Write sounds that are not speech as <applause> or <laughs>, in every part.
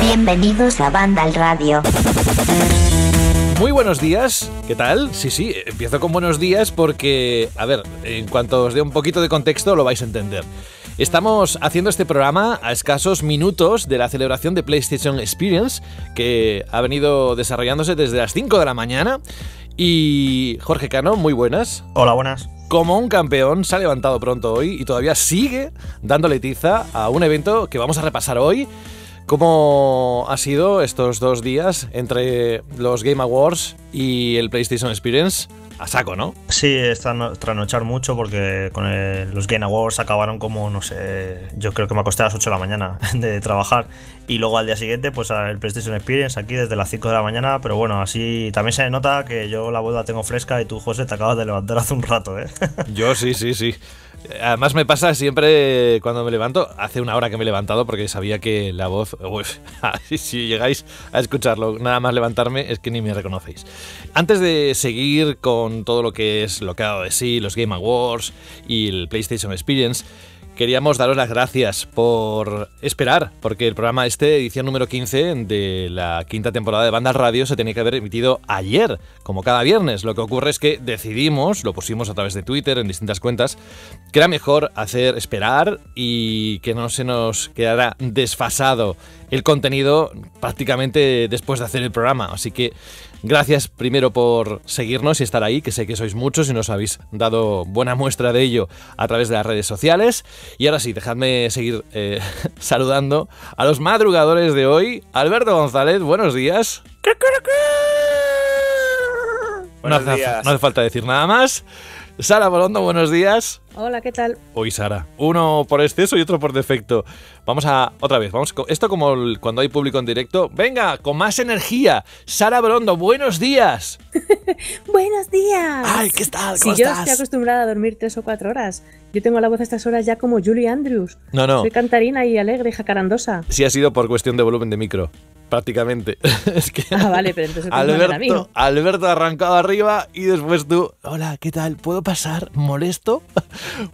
Bienvenidos a Banda al Radio. Muy buenos días, ¿qué tal? Sí, sí, empiezo con buenos días porque, a ver, en cuanto os dé un poquito de contexto lo vais a entender. Estamos haciendo este programa a escasos minutos de la celebración de PlayStation Experience que ha venido desarrollándose desde las 5 de la mañana y Jorge Cano, muy buenas. Hola, buenas. Como un campeón, se ha levantado pronto hoy y todavía sigue dándole tiza a un evento que vamos a repasar hoy. ¿Cómo ha sido estos dos días entre los Game Awards y el PlayStation Experience? a saco, ¿no? Sí, trasnochar mucho porque con los Game Awards acabaron como, no sé, yo creo que me acosté a las 8 de la mañana <laughs> de trabajar. Y luego al día siguiente, pues el PlayStation Experience aquí desde las 5 de la mañana. Pero bueno, así también se nota que yo la boda tengo fresca y tú, José, te acabas de levantar hace un rato, ¿eh? Yo sí, sí, sí. Además me pasa siempre cuando me levanto, hace una hora que me he levantado porque sabía que la voz, <laughs> si llegáis a escucharlo, nada más levantarme es que ni me reconocéis. Antes de seguir con todo lo que es lo que ha dado de sí, los Game Awards y el PlayStation Experience, queríamos daros las gracias por esperar, porque el programa este, edición número 15 de la quinta temporada de Bandas Radio, se tenía que haber emitido ayer, como cada viernes. Lo que ocurre es que decidimos, lo pusimos a través de Twitter, en distintas cuentas, que era mejor hacer esperar y que no se nos quedara desfasado el contenido prácticamente después de hacer el programa. Así que Gracias primero por seguirnos y estar ahí, que sé que sois muchos y nos habéis dado buena muestra de ello a través de las redes sociales. Y ahora sí, dejadme seguir eh, <laughs> saludando a los madrugadores de hoy. Alberto González, buenos días. No no hace falta decir nada más. Sara Bolondo, buenos días. Hola, ¿qué tal? Hoy Sara. Uno por exceso y otro por defecto. Vamos a otra vez, vamos esto como cuando hay público en directo. Venga, con más energía. Sara Brondo, buenos días. <laughs> buenos días. Ay, ¿qué tal? ¿Cómo si yo estoy acostumbrada a dormir tres o cuatro horas. Yo tengo la voz a estas horas ya como Julie Andrews. No, no. Soy cantarina y alegre jacarandosa. Sí ha sido por cuestión de volumen de micro prácticamente. <laughs> es que ah, vale, pero entonces Alberto, Alberto arrancado arriba y después tú, hola, ¿qué tal? ¿Puedo pasar? ¿Molesto?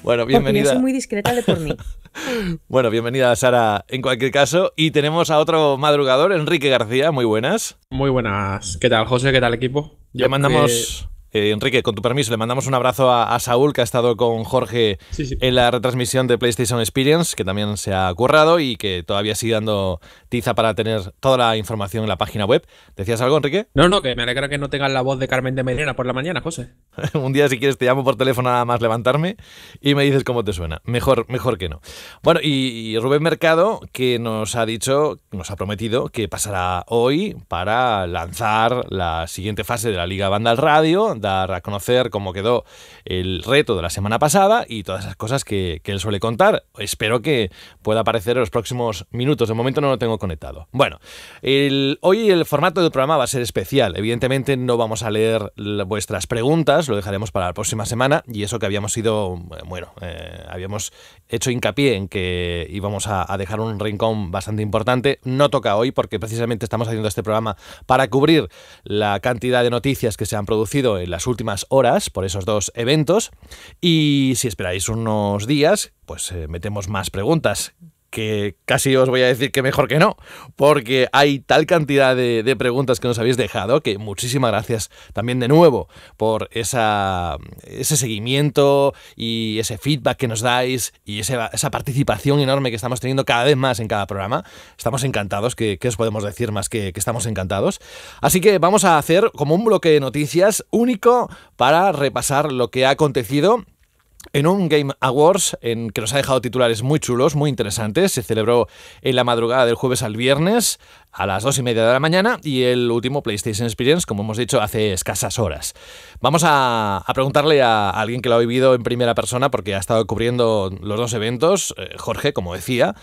Bueno, bienvenida. muy discreta de por mí. <laughs> bueno, bienvenida Sara en cualquier caso. Y tenemos a otro madrugador, Enrique García. Muy buenas. Muy buenas. ¿Qué tal, José? ¿Qué tal, equipo? ya mandamos eh, Enrique, con tu permiso, le mandamos un abrazo a, Saúl, que ha estado con Jorge en la retransmisión de PlayStation Experience, que también se ha currado y que todavía sigue dando tiza para tener toda la información en la página web. ¿Decías algo, Enrique? No, no, que me alegra que no tengas la voz de Carmen de Medina por la mañana, José. <laughs> un día, si quieres, te llamo por teléfono nada más levantarme y me dices cómo te suena. Mejor, mejor que no. Bueno, y Rubén Mercado, que nos ha dicho, nos ha prometido que pasará hoy para lanzar la siguiente fase de la Liga Banda al Radio dar a conocer cómo quedó el reto de la semana pasada y todas esas cosas que, él suele contar. Espero que pueda aparecer en los próximos minutos. De momento no lo tengo conectado. Bueno, hoy el formato del programa va a ser especial. Evidentemente no vamos a leer vuestras preguntas, lo dejaremos para la próxima semana y eso que habíamos sido, eh, bueno, eh, habíamos hecho hincapié en que íbamos a, a dejar un rincón bastante importante. No toca hoy porque precisamente estamos haciendo este programa para cubrir la cantidad de noticias que se han producido en las últimas horas por esos dos eventos y si esperáis unos días, pues eh, metemos más preguntas que casi os voy a decir que mejor que no, porque hay tal cantidad de, preguntas que nos habéis dejado que muchísimas gracias también de nuevo por ese seguimiento y ese feedback que nos dais y esa participación enorme que estamos teniendo cada vez más en cada programa. Estamos encantados, que, os podemos decir más que, que estamos encantados? Así que vamos a hacer como un bloque de noticias único para repasar lo que ha acontecido en un Game Awards en que nos ha dejado titulares muy chulos, muy interesantes, se celebró en la madrugada del jueves al viernes a las dos y media de la mañana y el último PlayStation Experience, como hemos dicho, hace escasas horas. Vamos a, preguntarle a, alguien que lo ha vivido en primera persona porque ha estado cubriendo los dos eventos, eh, Jorge, como decía.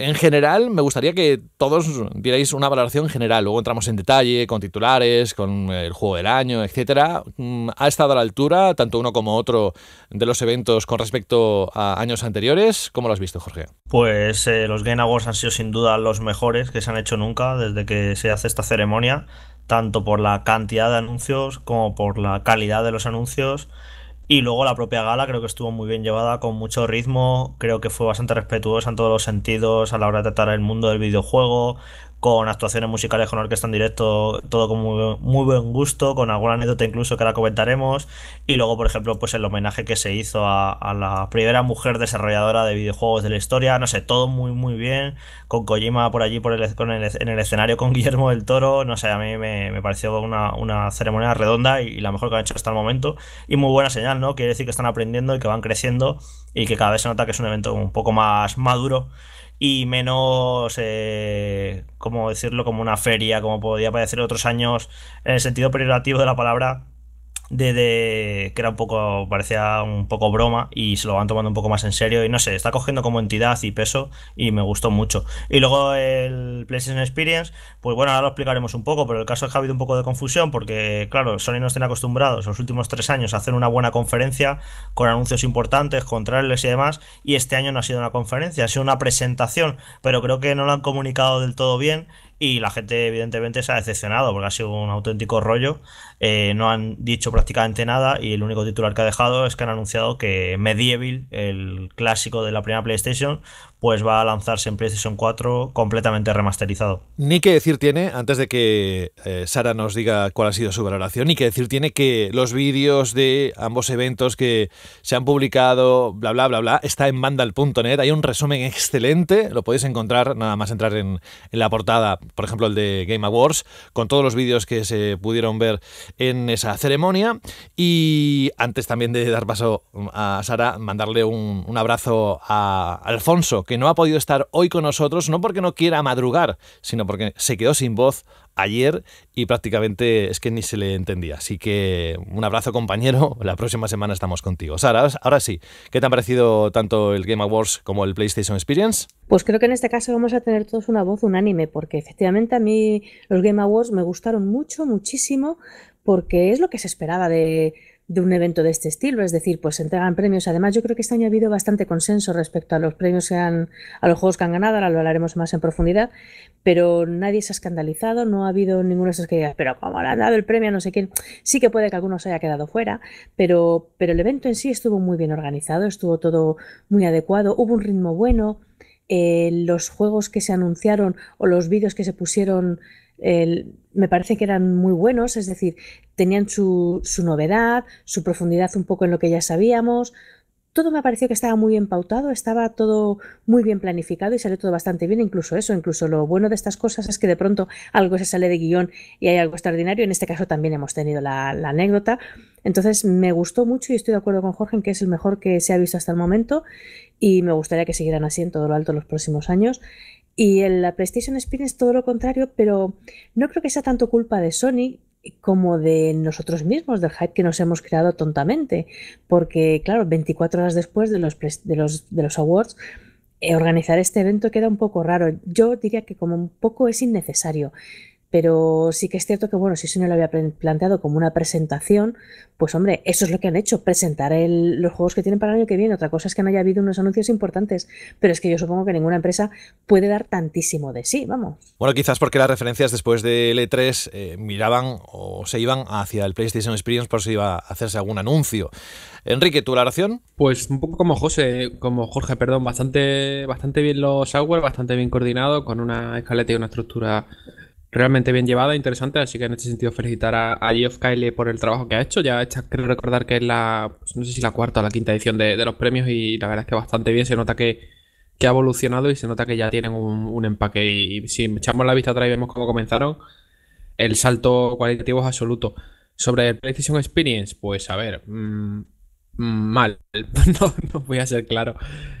En general, me gustaría que todos dierais una valoración general. Luego entramos en detalle con titulares, con eh, el juego del año, etc. Mm, ¿Ha estado a la altura, tanto uno como otro, de los eventos con respecto a años anteriores? ¿Cómo lo has visto, Jorge? Pues eh, los Game Awards han sido sin duda los mejores que se han hecho nunca desde que se hace esta ceremonia, tanto por la cantidad de anuncios como por la calidad de los anuncios y luego la propia gala creo que estuvo muy bien llevada, con mucho ritmo, creo que fue bastante respetuosa en todos los sentidos a la hora de tratar el mundo del videojuego, con actuaciones musicales con orquesta en directo, todo con muy, buen gusto, con alguna anécdota incluso que ahora comentaremos, y luego, por ejemplo, pues el homenaje que se hizo a, la primera mujer desarrolladora de videojuegos de la historia, no sé, todo muy, muy bien, con Kojima por allí por el, en el escenario con <laughs> Guillermo del Toro, no sé, a mí me, pareció una, una, ceremonia redonda y, y, la mejor que han hecho hasta el momento, y muy buena señal, ¿no? Quiere decir que están aprendiendo y que van creciendo y que cada vez se nota que es un evento un poco más maduro y menos, como eh, ¿cómo decirlo?, como una feria, como podía parecer otros años en el sentido peyorativo de la palabra, de, que era un poco, parecía un poco broma y se lo van tomando un poco más en serio y no sé, está cogiendo como entidad y peso y me gustó mucho. Y luego el PlayStation Experience, pues bueno, ahora lo explicaremos un poco, pero el caso es que ha habido un poco de confusión porque, claro, Sony no tiene acostumbrados los últimos tres años a hacer una buena conferencia con anuncios importantes, con trailers y demás, y este año no ha sido una conferencia, ha sido una presentación, pero creo que no lo han comunicado del todo bien y la gente evidentemente se ha decepcionado porque ha sido un auténtico rollo. Eh, no han dicho prácticamente nada y el único titular que ha dejado es que han anunciado que Medieval, el clásico de la primera PlayStation, pues va a lanzarse en PlayStation 4 completamente remasterizado. Ni que decir tiene, antes de que eh, Sara nos diga cuál ha sido su valoración, ni que decir tiene que los vídeos de ambos eventos que se han publicado, bla, bla, bla, bla, está en vandal.net. Hay un resumen excelente, lo podéis encontrar nada más entrar en, la portada, por ejemplo, el de Game Awards, con todos los vídeos que se pudieron ver en esa ceremonia. Y antes también de dar paso a Sara, mandarle un abrazo a Alfonso que no ha podido estar hoy con nosotros, no porque no quiera madrugar, sino porque se quedó sin voz ayer y prácticamente es que ni se le entendía. Así que un abrazo compañero, <laughs> la próxima semana estamos contigo. Sara, ahora sí, ¿qué te han parecido tanto el Game Awards como el PlayStation Experience? Pues creo que en este caso vamos a tener todos una voz unánime, porque efectivamente a mí los Game Awards me gustaron mucho, muchísimo, porque es lo que se esperaba de de un evento de este estilo, es decir, pues se entregan premios. Además, yo creo que este año ha habido bastante consenso respecto a los premios que han, a los juegos que han ganado, ahora lo hablaremos más en profundidad, pero nadie se ha escandalizado, no ha habido ninguna de esos que pero como le han dado el premio a no sé quién, sí que puede que algunos haya quedado fuera, pero, pero el evento en sí estuvo muy bien organizado, estuvo todo muy adecuado, hubo un ritmo bueno, eh, los juegos que se anunciaron o los vídeos que se pusieron me parece que eran muy buenos, es decir, tenían su, novedad, su profundidad un poco en lo que ya sabíamos, todo me pareció que estaba muy bien pautado, estaba todo muy bien planificado y salió todo bastante bien, incluso eso, incluso lo bueno de estas cosas es que de pronto algo se sale de guión y hay algo extraordinario, en este caso también hemos tenido la, anécdota, entonces me gustó mucho y estoy de acuerdo con Jorge en que es el mejor que se ha visto hasta el momento y me gustaría que siguieran así en todo lo alto los próximos años. Y en la PlayStation Spin es todo lo contrario, pero no creo que sea tanto culpa de Sony como de nosotros mismos, del hype que nos hemos creado tontamente. Porque, claro, 24 horas después de los, de los, de los awards, eh, organizar este evento queda un poco raro. Yo diría que como un poco es innecesario. Pero sí que es cierto que, bueno, si eso no lo había planteado como una presentación, pues hombre, eso es lo que han hecho, presentar los juegos que tienen para el año que viene. Otra cosa es que no haya habido unos anuncios importantes, pero es que yo supongo que ninguna empresa puede dar tantísimo de sí, vamos. Bueno, quizás porque las referencias después del E3 eh, miraban o se iban hacia el PlayStation Experience por si iba a hacerse algún anuncio. Enrique, ¿tu oración? Pues un poco como José, como Jorge, perdón, bastante, bastante bien los software, bastante bien coordinado, con una escaleta y una estructura realmente bien llevada, e interesante, así que en este sentido felicitar a, a Geoff por el trabajo que ha hecho. Ya esta, creo recordar que es la, pues, no sé si la cuarta o la quinta edición de, los premios y la verdad es que bastante bien, se nota que, que ha evolucionado y se nota que ya tienen un, empaque y, si echamos la vista atrás y vemos cómo comenzaron, el salto cualitativo es absoluto. Sobre el Precision Experience, pues a ver, mm, mal. <laughs> No, voy a ser claro.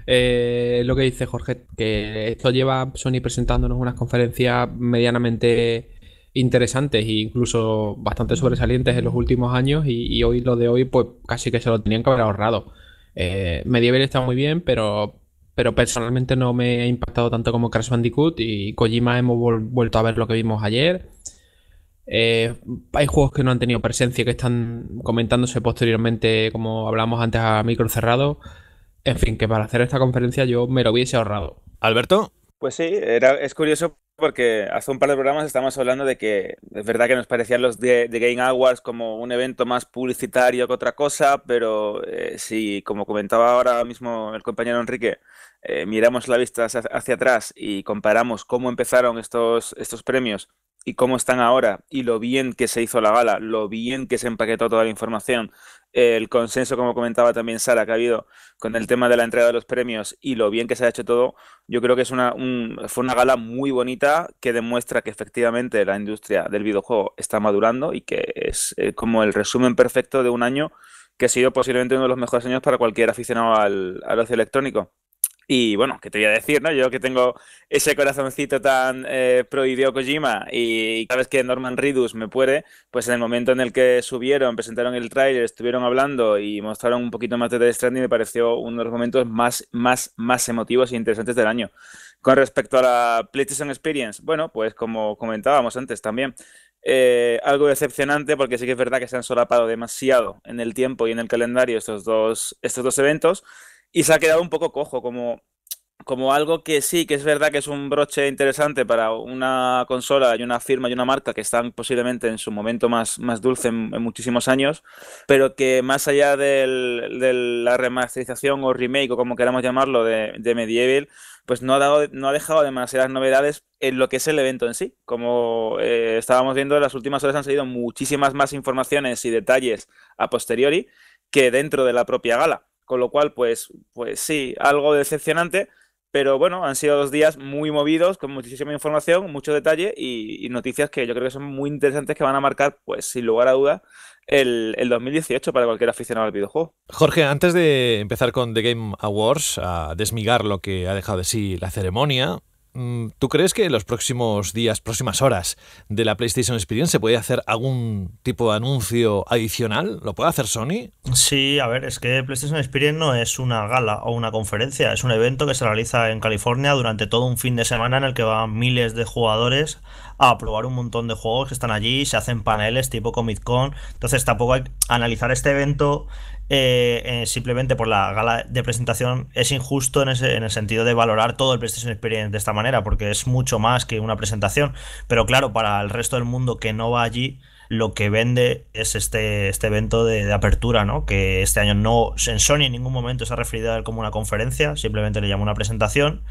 Eh, lo que dice Jorge, que esto lleva Sony presentándonos unas conferencias medianamente interesantes e incluso bastante sobresalientes en los últimos años y, hoy lo de hoy pues casi que se lo tenían que haber ahorrado. Eh, Medieval está muy bien, pero, pero personalmente no me ha impactado tanto como Crash Bandicoot y Kojima hemos vuelto a ver lo que vimos ayer. Eh, hay juegos que no han tenido presencia, que están comentándose posteriormente, como hablamos antes, a micro cerrado. En fin, que para hacer esta conferencia yo me lo hubiese ahorrado. Alberto. Pues sí, es curioso porque hace un par de programas estábamos hablando de que es verdad que nos parecían los de, Game Awards como un evento más publicitario que otra cosa, pero eh, si, como comentaba ahora mismo el compañero Enrique, eh, miramos la vista hacia, hacia, atrás y comparamos cómo empezaron estos, estos premios y cómo están ahora y lo bien que se hizo la gala, lo bien que se empaquetó toda la información, el consenso, como comentaba también Sara, que ha habido con el tema de la entrega de los premios y lo bien que se ha hecho todo, yo creo que es una, fue una gala muy bonita que demuestra que efectivamente la industria del videojuego está madurando y que es eh, como el resumen perfecto de un año que ha sido posiblemente uno de los mejores años para cualquier aficionado al, al ocio electrónico. Y bueno, ¿qué te voy a decir, no? Yo que tengo ese corazoncito tan eh, pro Kojima y cada vez que Norman Reedus me puede, pues en el momento en el que subieron, presentaron el trailer, estuvieron hablando y mostraron un poquito más de The Stranding, me pareció uno de los momentos más, más, más emotivos e interesantes del año. Con respecto a la PlayStation Experience, bueno, pues como comentábamos antes también, eh, algo decepcionante porque sí que es verdad que se han solapado demasiado en el tiempo y en el calendario estos dos, estos dos eventos y se ha quedado un poco cojo, como, como algo que sí, que es verdad que es un broche interesante para una consola y una firma y una marca que están posiblemente en su momento más, más dulce en, muchísimos años, pero que más allá de la remasterización o remake o como queramos llamarlo de, Medieval, pues no ha, dado, no ha dejado demasiadas novedades en lo que es el evento en sí. Como eh, estábamos viendo, en las últimas horas han salido muchísimas más informaciones y detalles a posteriori que dentro de la propia gala. Con lo cual, pues, pues sí, algo decepcionante, pero bueno, han sido dos días muy movidos, con muchísima información, mucho detalle y, noticias que yo creo que son muy interesantes que van a marcar, pues sin lugar a duda el, el, 2018 para cualquier aficionado al videojuego. Jorge, antes de empezar con The Game Awards, a desmigar lo que ha dejado de sí la ceremonia, Mm, ¿Tú crees que en los próximos días, próximas horas de la PlayStation Experience se puede hacer algún tipo de anuncio adicional? ¿Lo puede hacer Sony? Sí, a ver, es que PlayStation Experience no es una gala o una conferencia, es un evento que se realiza en California durante todo un fin de semana en el que van miles de jugadores a probar un montón de juegos que están allí, se hacen paneles tipo Comic Con, entonces tampoco hay que analizar este evento eh, eh, simplemente por la gala de presentación es injusto en, en, el sentido de valorar todo el PlayStation Experience de esta manera, porque es mucho más que una presentación. Pero claro, para el resto del mundo que no va allí, lo que vende es este, este evento de, apertura, ¿no? Que este año no, en Sony en ningún momento se ha referido a él como una conferencia, simplemente le llama una presentación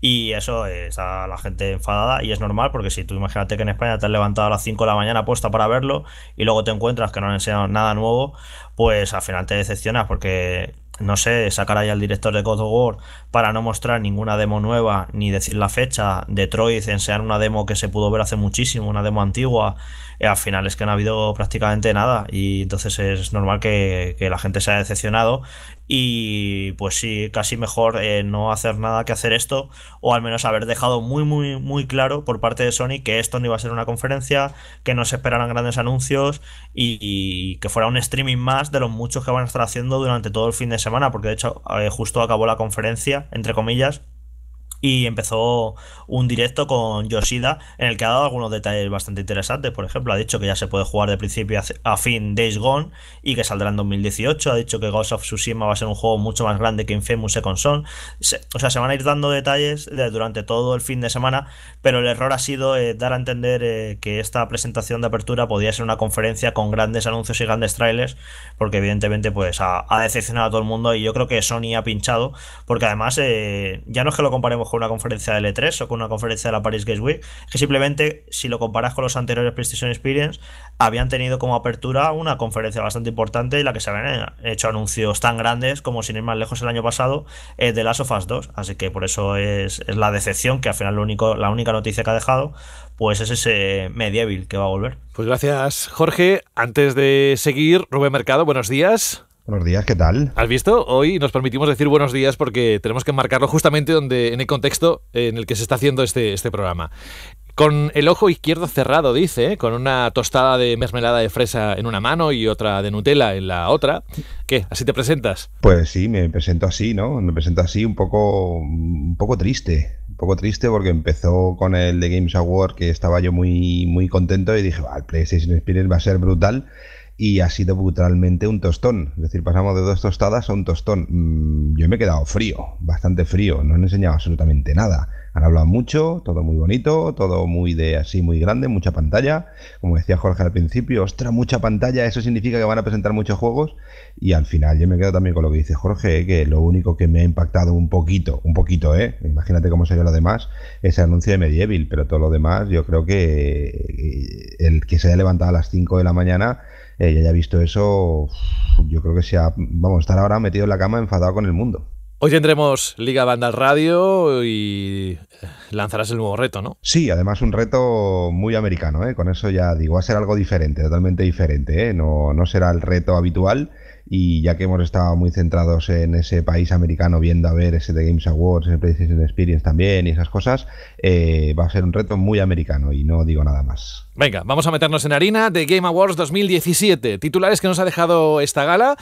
y eso es eh, está la gente enfadada y es normal porque si tú imagínate que en España te has levantado a las 5 de la mañana puesta para verlo y luego te encuentras que no han enseñado nada nuevo, pues al final te decepcionas porque no sé, sacar ahí al director de God of War para no mostrar ninguna demo nueva ni decir la fecha, Detroit enseñar una demo que se pudo ver hace muchísimo, una demo antigua eh, al final es que no ha habido prácticamente nada y entonces es normal que, la gente se haya decepcionado y pues sí, casi mejor eh, no hacer nada que hacer esto o al menos haber dejado muy muy muy claro por parte de Sony que esto no iba a ser una conferencia, que no se esperaran grandes anuncios y, que fuera un streaming más de los muchos que van a estar haciendo durante todo el fin de semana porque de hecho eh, justo acabó la conferencia entre comillas y empezó un directo con Yoshida en el que ha dado algunos detalles bastante interesantes. Por ejemplo, ha dicho que ya se puede jugar de principio a fin Days Gone y que saldrá en 2018. Ha dicho que Ghost of Tsushima va a ser un juego mucho más grande que Infamous Second Son. o sea, se van a ir dando detalles durante todo el fin de semana, pero el error ha sido eh, dar a entender eh, que esta presentación de apertura podía ser una conferencia con grandes anuncios y grandes trailers, porque evidentemente pues ha, decepcionado a todo el mundo y yo creo que Sony ha pinchado, porque además eh, ya no es que lo comparemos con con una conferencia de L3 o con una conferencia de la Paris Games Week, que simplemente si lo comparas con los anteriores PlayStation Experience, habían tenido como apertura una conferencia bastante importante y la que se habían hecho anuncios tan grandes como sin ir más lejos el año pasado eh, de Last of Us 2, así que por eso es, es la decepción que al final lo único, la única noticia que ha dejado pues es ese medieval que va a volver. Pues gracias Jorge, antes de seguir, Rubén Mercado, buenos días. Buenos días, ¿qué tal? ¿Has visto? Hoy nos permitimos decir buenos días porque tenemos que marcarlo justamente donde, en el contexto eh, en el que se está haciendo este, este programa. Con el ojo izquierdo cerrado, dice, ¿eh? con una tostada de mermelada de fresa en una mano y otra de Nutella en la otra. ¿Qué? ¿Así te presentas? Pues sí, me presento así, ¿no? Me presento así un poco, un poco triste. Un poco triste porque empezó con el de Games Award que estaba yo muy, muy contento y dije, el PlayStation Experience va a ser brutal y ha sido brutalmente un tostón. Es decir, pasamos de dos tostadas a un tostón. Mm, yo me he quedado frío, bastante frío, no han enseñado absolutamente nada. Han hablado mucho, todo muy bonito, todo muy de así, muy grande, mucha pantalla. Como decía Jorge al principio, ostra, mucha pantalla, eso significa que van a presentar muchos juegos. Y al final yo me quedo también con lo que dice Jorge, eh, que lo único que me ha impactado un poquito, un poquito, ¿eh? Imagínate cómo sería lo demás, ese anuncio de Medieval, pero todo lo demás yo creo que eh, el que se haya levantado a las 5 de la mañana eh, y haya visto eso, yo creo que sea vamos a estar ahora metido en la cama enfadado con el mundo. Hoy tendremos Liga Banda Radio y eh, lanzarás el nuevo reto, ¿no? Sí, además un reto muy americano, ¿eh? con eso ya digo, va a ser algo diferente, totalmente diferente, ¿eh? no, será el reto habitual y ya que hemos estado muy centrados en ese país americano viendo a ver ese de Games Awards, ese PlayStation Experience también y esas cosas, va a ser un reto muy americano y no digo nada más. Venga, vamos a meternos en harina de Game Awards 2017. Titulares que nos ha dejado esta gala.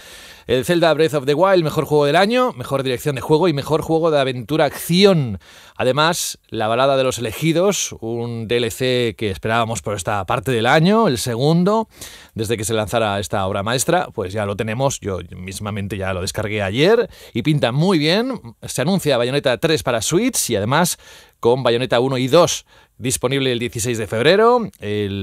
El Zelda Breath of the Wild, mejor juego del año, mejor dirección de juego y mejor juego de aventura acción. Además, La balada de los elegidos, un DLC que esperábamos por esta parte del año, el segundo, desde que se lanzara esta obra maestra, pues ya lo tenemos, yo mismamente ya lo descargué ayer y pinta muy bien. Se anuncia Bayonetta 3 para Switch y además con Bayonetta 1 y 2 disponible el 16 de febrero.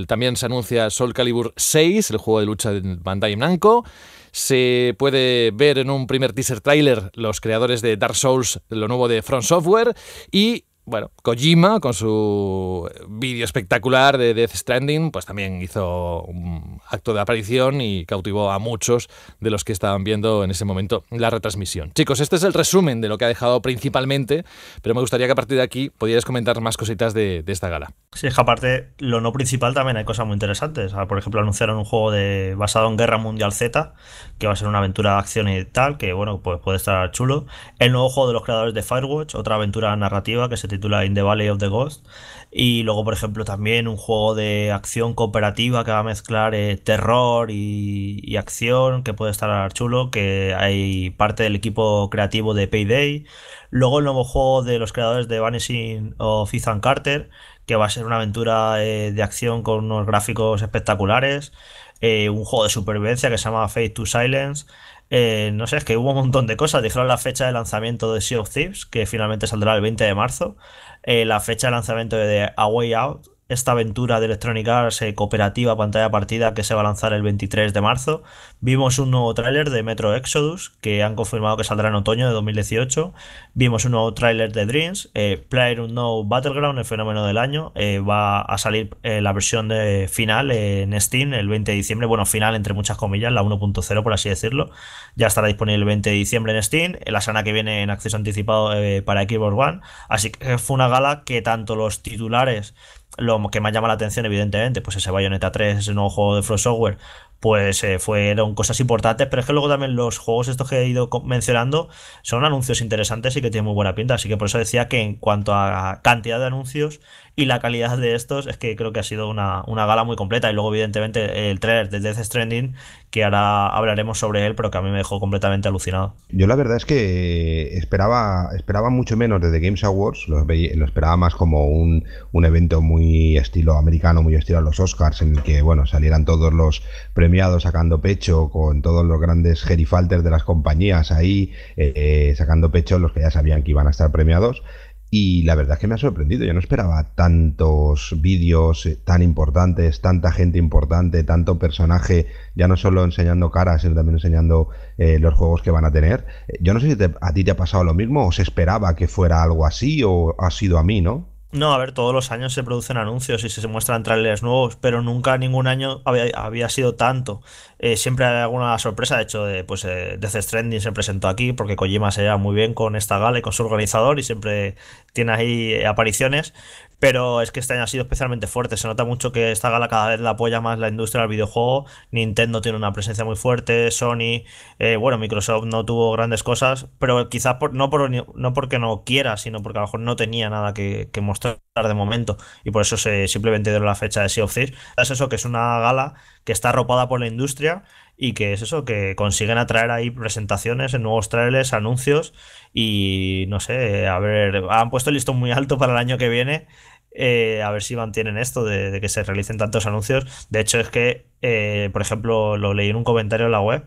también se anuncia Soul Calibur 6, el juego de lucha de Bandai Namco. Se puede ver en un primer teaser trailer los creadores de Dark Souls, lo nuevo de Front Software. Y bueno, Kojima, con su vídeo espectacular de Death Stranding, pues también hizo un acto de aparición y cautivó a muchos de los que estaban viendo en ese momento la retransmisión. Chicos, este es el resumen de lo que ha dejado principalmente, pero me gustaría que a partir de aquí pudieras comentar más cositas de, esta gala. Sí, es que aparte, lo no principal también hay cosas muy interesantes. por ejemplo, anunciaron un juego basado en Guerra Mundial Z, que va a ser una aventura de acción y tal, que bueno, pues puede estar chulo. El nuevo juego de los creadores de Firewatch, otra aventura narrativa que se titula Independiente Valley of the Ghost. Y luego, por ejemplo, también un juego de acción cooperativa que va a mezclar eh, terror y, acción, que puede estar chulo, que hay parte del equipo creativo de Payday. Luego el nuevo juego de los creadores de Vanishing o Ethan Carter, que va a ser una aventura eh, de acción con unos gráficos espectaculares. Eh, un juego de supervivencia que se llama Fate to Silence. no sé, es que hubo un montón de cosas. Dijeron la fecha de lanzamiento de Sea of Thieves, que finalmente saldrá el 20 de marzo. Eh, la fecha de lanzamiento de Away Out esta aventura de Electronic Arts eh, cooperativa pantalla partida que se va a lanzar el 23 de marzo. Vimos un nuevo tráiler de Metro Exodus que han confirmado que saldrá en otoño de 2018. Vimos un nuevo tráiler de Dreams. Eh, Player No Battleground, el fenómeno del año, eh, va a salir eh, la versión de final en Steam el 20 de diciembre. Bueno, final entre muchas comillas, la 1.0 por así decirlo. Ya estará disponible el 20 de diciembre en Steam. La semana que viene en acceso anticipado para Xbox One. Así que fue una gala que tanto los titulares lo que más llama la atención, evidentemente, pues ese Bayonetta 3, ese nuevo juego de Frost Software, pues eh, fueron cosas importantes, pero es que luego también los juegos estos que he ido mencionando son anuncios interesantes y que tienen muy buena pinta, así que por eso decía que en cuanto a cantidad de anuncios y la calidad de estos, es que creo que ha sido una, gala muy completa y luego evidentemente el trailer de Death Stranding, que ahora hablaremos sobre él, pero que a mí me dejó completamente alucinado. Yo la verdad es que esperaba, esperaba mucho menos desde Games Awards, lo, esperaba más como un, un evento muy estilo americano, muy estilo a los Oscars, en el que bueno, salieran todos los premios sacando pecho con todos los grandes gerifalters de las compañías ahí, eh, sacando pecho los que ya sabían que iban a estar premiados. Y la verdad es que me ha sorprendido, yo no esperaba tantos vídeos eh, tan importantes, tanta gente importante, tanto personaje, ya no solo enseñando caras, sino también enseñando eh, los juegos que van a tener. Yo no sé si a ti te ha pasado lo mismo, o se esperaba que fuera algo así, o ha sido a mí, ¿no? No, a ver, todos los años se producen anuncios y se muestran trailers nuevos, pero nunca ningún año había, sido tanto. Eh, siempre hay alguna sorpresa, de hecho, de, pues eh, Death Stranding se presentó aquí porque Kojima se lleva muy bien con esta gala y con su organizador y siempre tiene ahí apariciones, pero es que este año ha sido especialmente fuerte. Se nota mucho que esta gala cada vez la apoya más la industria del videojuego. Nintendo tiene una presencia muy fuerte, Sony, eh, bueno, Microsoft no tuvo grandes cosas, pero quizás por, no, por, no porque no quiera, sino porque a lo mejor no tenía nada que, mostrar de momento y por eso se simplemente dieron la fecha de Sea of Thieves. Es eso que es una gala que está arropada por la industria y que es eso, que consiguen atraer ahí presentaciones, nuevos trailers, anuncios y no sé, a ver, han puesto el listón muy alto para el año que viene. Eh, a ver si mantienen esto de, que se realicen tantos anuncios. De hecho, es que, eh, por ejemplo, lo leí en un comentario en la web,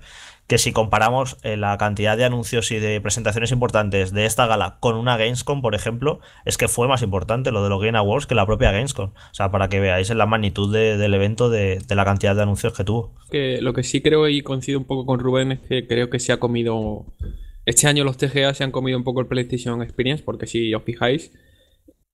que si comparamos eh, la cantidad de anuncios y de presentaciones importantes de esta gala con una Gamescom, por ejemplo, es que fue más importante lo de los Game Awards que la propia Gamescom. O sea, para que veáis la magnitud del evento de, la cantidad de anuncios que tuvo. Que lo que sí creo y coincido un poco con Rubén es que creo que se ha comido... Este año los TGA se han comido un poco el PlayStation Experience, porque si os fijáis,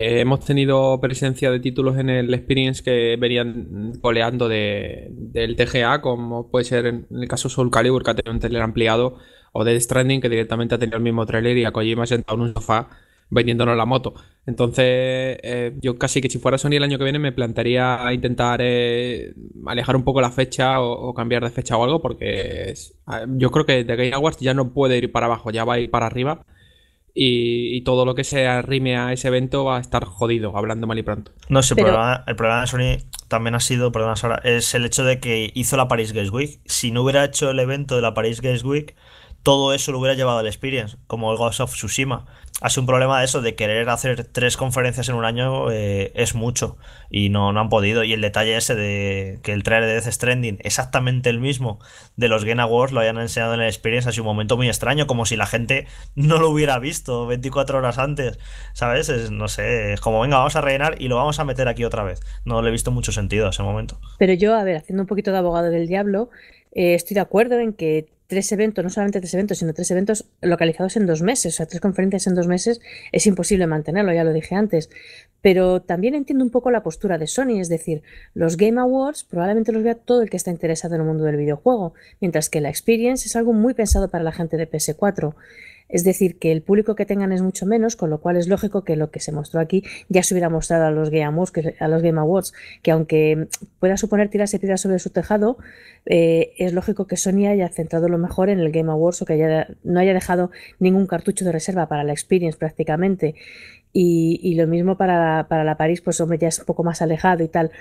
eh, hemos tenido presencia de títulos en el Experience que venían coleando de, del TGA, como puede ser en el caso Soul Calibur, que ha tenido un trailer ampliado, o de Stranding, que directamente ha tenido el mismo trailer y a Kojima sentado en un sofá vendiéndonos la moto. Entonces, eh, yo casi que si fuera Sony el año que viene me plantearía intentar eh, alejar un poco la fecha o, cambiar de fecha o algo, porque yo creo que The Game Awards ya no puede ir para abajo, ya va a ir para arriba y, todo lo que se arrime a ese evento va a estar jodido, hablando mal y pronto. No sé, el problema de Sony también ha sido, perdona Sara, es el hecho de que hizo la Paris Games Week. Si no hubiera hecho el evento de la Paris Games Week, todo eso lo hubiera llevado al Experience, como el Ghost of Tsushima sido un problema de eso, de querer hacer tres conferencias en un año eh, es mucho y no, no han podido. Y el detalle ese de que el trailer de Death Stranding, exactamente el mismo de los Game Awards, lo hayan enseñado en el Experience, sido un momento muy extraño, como si la gente no lo hubiera visto 24 horas antes, ¿sabes? no sé, es como, venga, vamos a rellenar y lo vamos a meter aquí otra vez. No le he visto mucho sentido a ese momento. Pero yo, a ver, haciendo un poquito de abogado del diablo, eh, estoy de acuerdo en que tres eventos, no solamente tres eventos, sino tres eventos localizados en dos meses, o sea, tres conferencias en dos meses, es imposible mantenerlo, ya lo dije antes. Pero también entiendo un poco la postura de Sony, es decir, los Game Awards probablemente los vea todo el que está interesado en el mundo del videojuego, mientras que la Experience es algo muy pensado para la gente de PS4. Es decir, que el público que tengan es mucho menos, con lo cual es lógico que lo que se mostró aquí ya se hubiera mostrado a los Game Awards, que, a los Game Awards, que aunque pueda suponer tirarse piedras sobre su tejado, eh, es lógico que Sony haya centrado lo mejor en el Game Awards o que haya, no haya dejado ningún cartucho de reserva para la Experience prácticamente. Y, lo mismo para, para la París, pues hombre, ya es un poco más alejado y tal.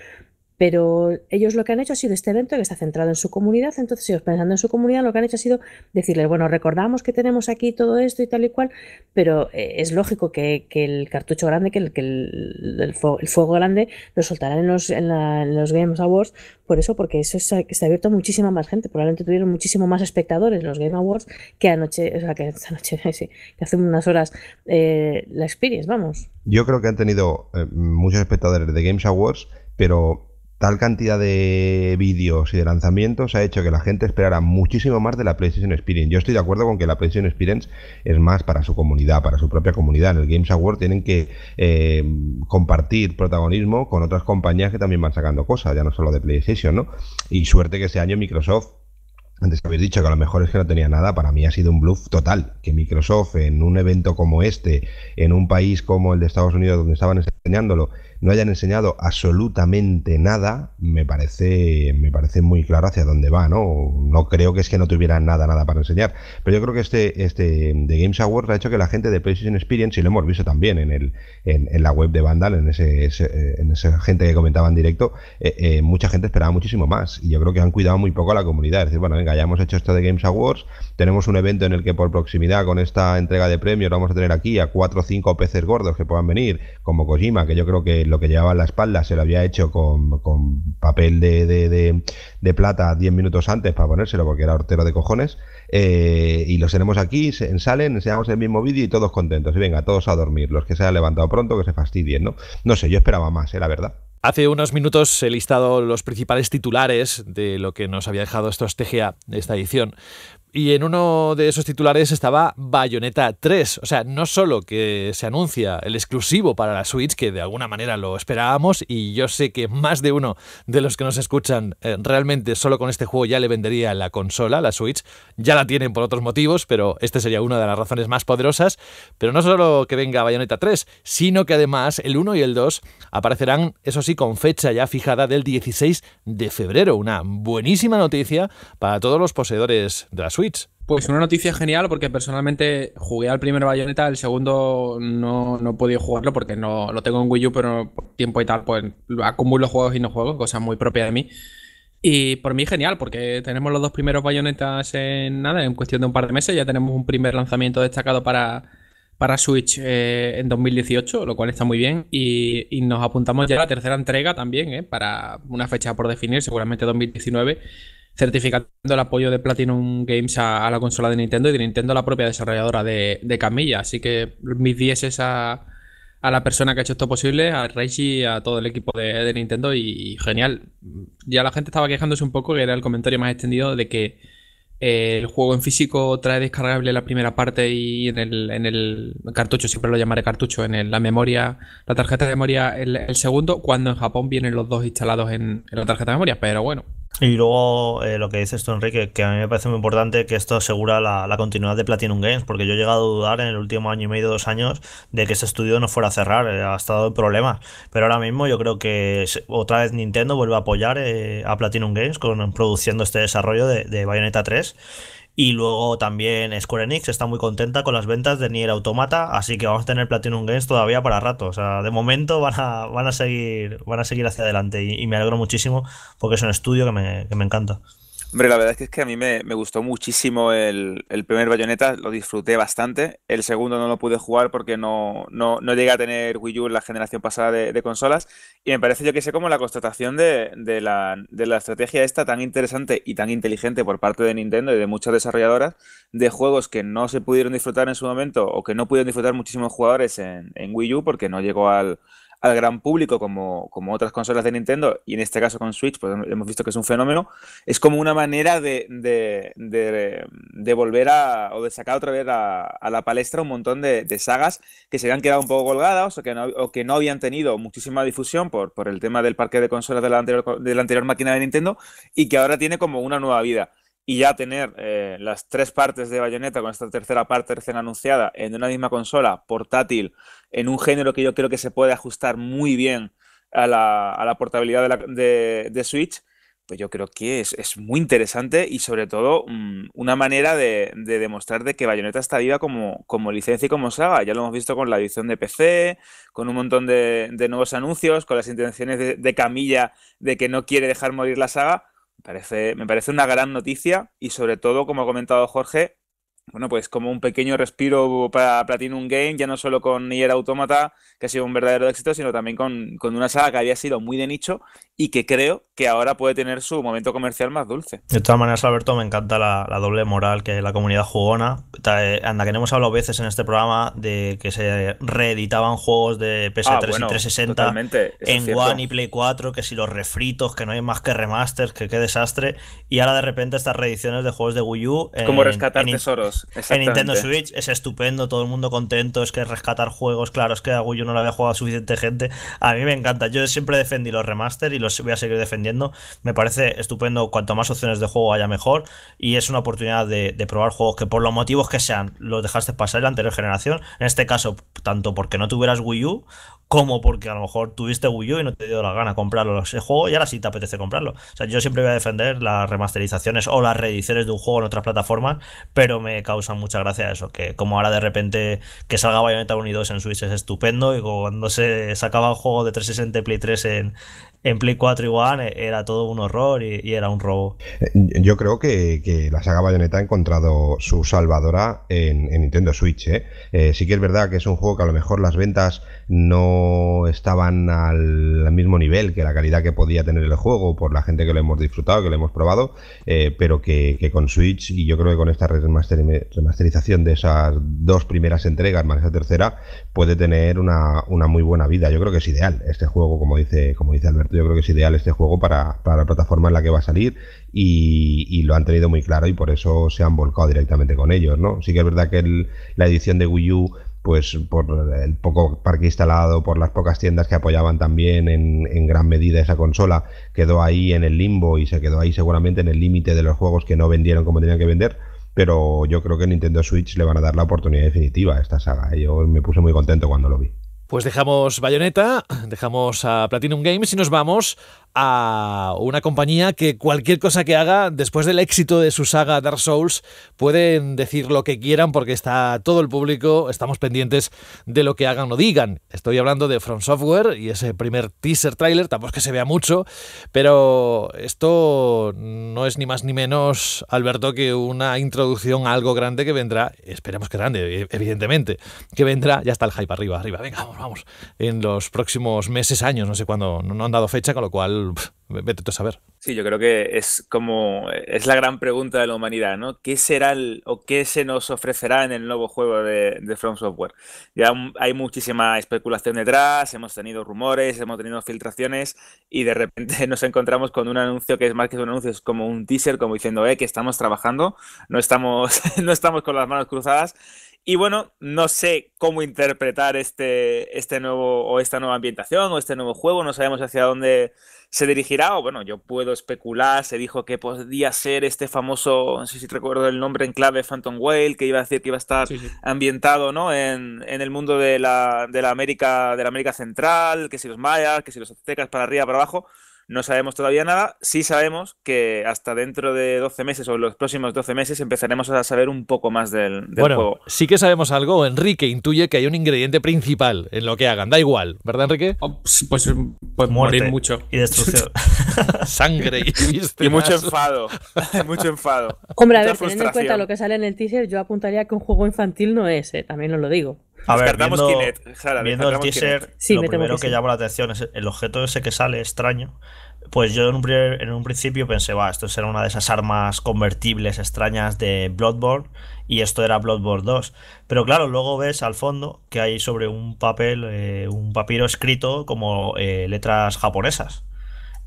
Pero ellos lo que han hecho ha sido este evento que está centrado en su comunidad, entonces ellos pensando en su comunidad lo que han hecho ha sido decirles, bueno, recordamos que tenemos aquí todo esto y tal y cual, pero eh, es lógico que, el cartucho grande, que el, que el, fuego, grande lo soltarán en los, en, Games Awards, por eso, porque eso se ha, abierto a muchísima más gente, probablemente tuvieron muchísimo más espectadores los Game Awards que anoche, o sea, que <laughs> esta que hace unas horas eh, la Experience, vamos. Yo creo que han tenido eh, muchos espectadores de Games Awards, pero Tal cantidad de vídeos y de lanzamientos ha hecho que la gente esperara muchísimo más de la PlayStation Experience. Yo estoy de acuerdo con que la PlayStation Experience es más para su comunidad, para su propia comunidad. En el Games Award tienen que eh, compartir protagonismo con otras compañías que también van sacando cosas, ya no solo de PlayStation, ¿no? Y suerte que ese año Microsoft antes haber dicho que a lo mejor es que no tenía nada, para mí ha sido un bluff total. Que Microsoft en un evento como este, en un país como el de Estados Unidos donde estaban enseñándolo, no hayan enseñado absolutamente nada, me parece, me parece muy claro hacia dónde va, ¿no? No creo que es que no tuvieran nada, nada para enseñar. Pero yo creo que este, este The Games Awards ha hecho que la gente de PlayStation Experience, y lo hemos visto también en, el, en, en la web de Vandal, en ese, eh, en esa gente que comentaba en directo, eh, eh, mucha gente esperaba muchísimo más. Y yo creo que han cuidado muy poco a la comunidad. Es decir, bueno, venga, ya hemos hecho esto de Games Awards, tenemos un evento en el que por proximidad con esta entrega de premios vamos a tener aquí a cuatro o cinco peces gordos que puedan venir, como Kojima, que yo creo que lo que llevaba en la espalda se lo había hecho con, papel de, de, de, plata 10 minutos antes para ponérselo porque era hortero de cojones. Eh, y los tenemos aquí, se, salen, enseñamos el mismo vídeo y todos contentos. Y venga, todos a dormir. Los que se ha levantado pronto, que se fastidien, ¿no? No sé, yo esperaba más, era eh, la verdad. Hace unos minutos he listado los principales titulares de lo que nos había dejado estos TGA de esta edición, y en uno de esos titulares estaba Bayonetta 3. O sea, no solo que se anuncia el exclusivo para la Switch, que de alguna manera lo esperábamos, y yo sé que más de uno de los que nos escuchan eh, realmente solo con este juego ya le vendería la consola, la Switch. Ya la tienen por otros motivos, pero este sería una de las razones más poderosas. Pero no solo que venga Bayonetta 3, sino que además el 1 y el 2 aparecerán, eso sí, con fecha ya fijada del 16 de febrero. Una buenísima noticia para todos los poseedores de la Switch. Pues una noticia genial porque personalmente jugué al primer bayoneta, el segundo no, he podido jugarlo porque no lo tengo en Wii U, pero por tiempo y tal, pues acumulo juegos y no juego, cosa muy propia de mí. Y por mí genial, porque tenemos los dos primeros bayonetas en nada, en cuestión de un par de meses, ya tenemos un primer lanzamiento destacado para, para Switch eh, en 2018, lo cual está muy bien, y, nos apuntamos ya a la tercera entrega también, eh, para una fecha por definir, seguramente 2019 certificando el apoyo de Platinum Games a, la consola de Nintendo y de Nintendo a la propia desarrolladora de, Camilla. Así que mis 10 a, la persona que ha hecho esto posible, a Reggie, a todo el equipo de, Nintendo y, genial. Ya la gente estaba quejándose un poco, que era el comentario más extendido, de que eh, el juego en físico trae descargable la primera parte y en el, cartucho, siempre lo llamaré cartucho, en la memoria, la tarjeta de memoria el, segundo, cuando en Japón vienen los dos instalados en, en la tarjeta de memoria, pero bueno. Y luego eh, lo que dices tú, Enrique, que a mí me parece muy importante que esto asegura la, continuidad de Platinum Games, porque yo he llegado a dudar en el último año y medio, dos años, de que ese estudio no fuera a cerrar, eh, ha estado el problema, Pero ahora mismo yo creo que otra vez Nintendo vuelve a apoyar eh, a Platinum Games con, produciendo este desarrollo de, de Bayonetta 3 y luego también Square Enix está muy contenta con las ventas de Nier Automata, así que vamos a tener Platinum Games todavía para rato. O sea, de momento van a, van a, seguir, van a seguir hacia adelante y, me alegro muchísimo porque es un estudio que me, que me encanta. Hombre, la verdad es que, a mí me, gustó muchísimo el, primer Bayonetta, lo disfruté bastante. El segundo no lo pude jugar porque no, no, llegué a tener Wii U en la generación pasada de, consolas. Y me parece, yo que sé, como la constatación de, la, estrategia esta tan interesante y tan inteligente por parte de Nintendo y de muchas desarrolladoras de juegos que no se pudieron disfrutar en su momento o que no pudieron disfrutar muchísimos jugadores en Wii U porque no llegó al al gran público como, como otras consolas de Nintendo, y en este caso con Switch, pues hemos visto que es un fenómeno, es como una manera de, de, volver a, o de sacar otra vez a, la palestra un montón de, sagas que se habían quedado un poco colgadas o que no, o que no habían tenido muchísima difusión por, por el tema del parque de consolas de la anterior, de la anterior máquina de Nintendo y que ahora tiene como una nueva vida y ya tener eh, las tres partes de Bayonetta con esta tercera parte recién anunciada en una misma consola, portátil, en un género que yo creo que se puede ajustar muy bien a la, a la portabilidad de, de, Switch, pues yo creo que es, muy interesante y sobre todo mm, una manera de, demostrar de que Bayonetta está viva como, como licencia y como saga. Ya lo hemos visto con la edición de PC, con un montón de, nuevos anuncios, con las intenciones de Camilla de que no quiere dejar morir la saga Parece, me parece una gran noticia y sobre todo, como ha comentado Jorge, bueno, pues como un pequeño respiro para Platinum Game, ya no solo con Nier Automata, que ha sido un verdadero éxito, sino también con, una saga que había sido muy de nicho y que creo que ahora puede tener su momento comercial más dulce. De todas maneras, Alberto, me encanta la, doble moral que la comunidad jugona. Eh, anda, que no hemos hablado veces en este programa de que se reeditaban juegos de PS3 ah, y 360 en One y Play 4, que si los refritos, que no hay más que remasters, que qué desastre. Y ahora de repente estas reediciones de juegos de Wii U. como rescatar tesoros en Nintendo Switch. Es estupendo, todo el mundo contento. Es que rescatar juegos, claro, es que a Wii U no la había jugado suficiente gente. A mí me encanta. Yo siempre defendí los remaster y los voy a seguir defendiendo. Me parece estupendo. Cuanto más opciones de juego haya, mejor. Y es una oportunidad de, probar juegos que, por los motivos que sean, los dejaste pasar en la anterior generación. En este caso, tanto porque no tuvieras Wii U como porque a lo mejor tuviste Wii U y no te dio la gana comprarlo ese juego y ahora sí te apetece comprarlo. O sea, yo siempre voy a defender las remasterizaciones o las reediciones de un juego en otras plataformas, pero me, causa mucha gracia eso, que como ahora de repente que salga Bayonetta 1 y 2 en Switch es estupendo y cuando se sacaba un juego de 360 Play 3 en, en Play 4 y One e-, era todo un horror y, era un robo. Eh, yo creo que, la saga Bayonetta ha encontrado su salvadora en, Nintendo Switch. ¿eh? Eh, sí que es verdad que es un juego que a lo mejor las ventas no estaban al mismo nivel que la calidad que podía tener el juego por la gente que lo hemos disfrutado, que lo hemos probado, eh, pero que, con Switch y yo creo que con esta remasterización de esas dos primeras entregas más esa tercera puede tener una, muy buena vida. Yo creo que es ideal este juego, como dice, como dice Alberto, yo creo que es ideal este juego para, la plataforma en la que va a salir y, lo han tenido muy claro y por eso se han volcado directamente con ellos. ¿no? Sí que es verdad que la edición de Wii U pues por el poco parque instalado, por las pocas tiendas que apoyaban también en, gran medida esa consola, quedó ahí en el limbo y se quedó ahí seguramente en el límite de los juegos que no vendieron como tenían que vender. Pero yo creo que Nintendo Switch le van a dar la oportunidad definitiva a esta saga. Yo me puse muy contento cuando lo vi. Pues dejamos Bayonetta, dejamos a Platinum Games y nos vamos a una compañía que cualquier cosa que haga, después del éxito de su saga Dark Souls, pueden decir lo que quieran porque está todo el público, estamos pendientes de lo que hagan o digan. Estoy hablando de From Software y ese primer teaser trailer, tampoco es que se vea mucho, pero esto no es ni más ni menos, Alberto, que una introducción a algo grande que vendrá, esperemos que grande, e-, evidentemente, que vendrá, ya está el hype arriba, arriba, venga, vamos, vamos, en los próximos meses, años, no sé cuándo, no han dado fecha, con lo cual vete a saber. Sí, yo creo que es como es la gran pregunta de la humanidad, ¿no? ¿Qué será o qué se nos ofrecerá en el nuevo juego de, de From Software? Ya hay muchísima especulación detrás, hemos tenido rumores, hemos tenido filtraciones y de repente <laughs> nos encontramos con un anuncio que es más que un anuncio, es como un teaser, como diciendo, eh, que estamos trabajando, no estamos, <laughs> no estamos con las manos cruzadas y bueno, no sé cómo interpretar este, este nuevo o esta nueva ambientación o este nuevo juego, no sabemos hacia dónde se dirigirá, o bueno, yo puedo especular, se dijo que podía ser este famoso, no sé si recuerdo el nombre en clave, Phantom Whale, que iba a decir que iba a estar ambientado ¿no? En, el mundo de la, América, de la América Central, que si los mayas, que si los aztecas, para arriba, para abajo. No sabemos todavía nada, sí sabemos que hasta dentro de 12 meses o los próximos 12 meses empezaremos a saber un poco más del, bueno, juego. Sí que sabemos algo, Enrique intuye que hay un ingrediente principal en lo que hagan, da igual, ¿verdad Enrique? Oh, pues, pues, pues, morir mucho. Y destrucción. <laughs> Sangre y, <laughs> y mucho enfado, <laughs> mucho enfado. Hombre, a ver, teniendo en cuenta lo que sale en el teaser, yo apuntaría que un juego infantil no es, eh, también lo digo. A ver, viendo, el teaser, lo primero que, llama la atención es el objeto ese que sale extraño. Pues yo en un, principio pensé, va, esto será una de esas armas convertibles extrañas de Bloodborne y esto era Bloodborne 2. Pero claro, luego ves al fondo que hay sobre un papel, eh, un papiro escrito como eh, letras japonesas.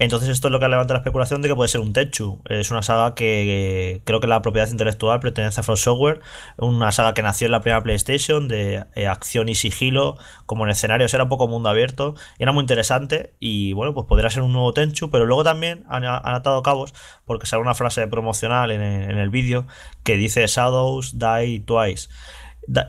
Entonces esto es lo que levanta la especulación de que puede ser un Tenchu. Es una saga que, creo que la propiedad intelectual pertenece a From Software, una saga que nació en la primera PlayStation de eh, acción y sigilo, como en escenario era un poco mundo abierto, era muy interesante y bueno, pues podría ser un nuevo Tenchu, pero luego también han, atado cabos porque sale una frase promocional en el vídeo que dice Shadows Die Twice.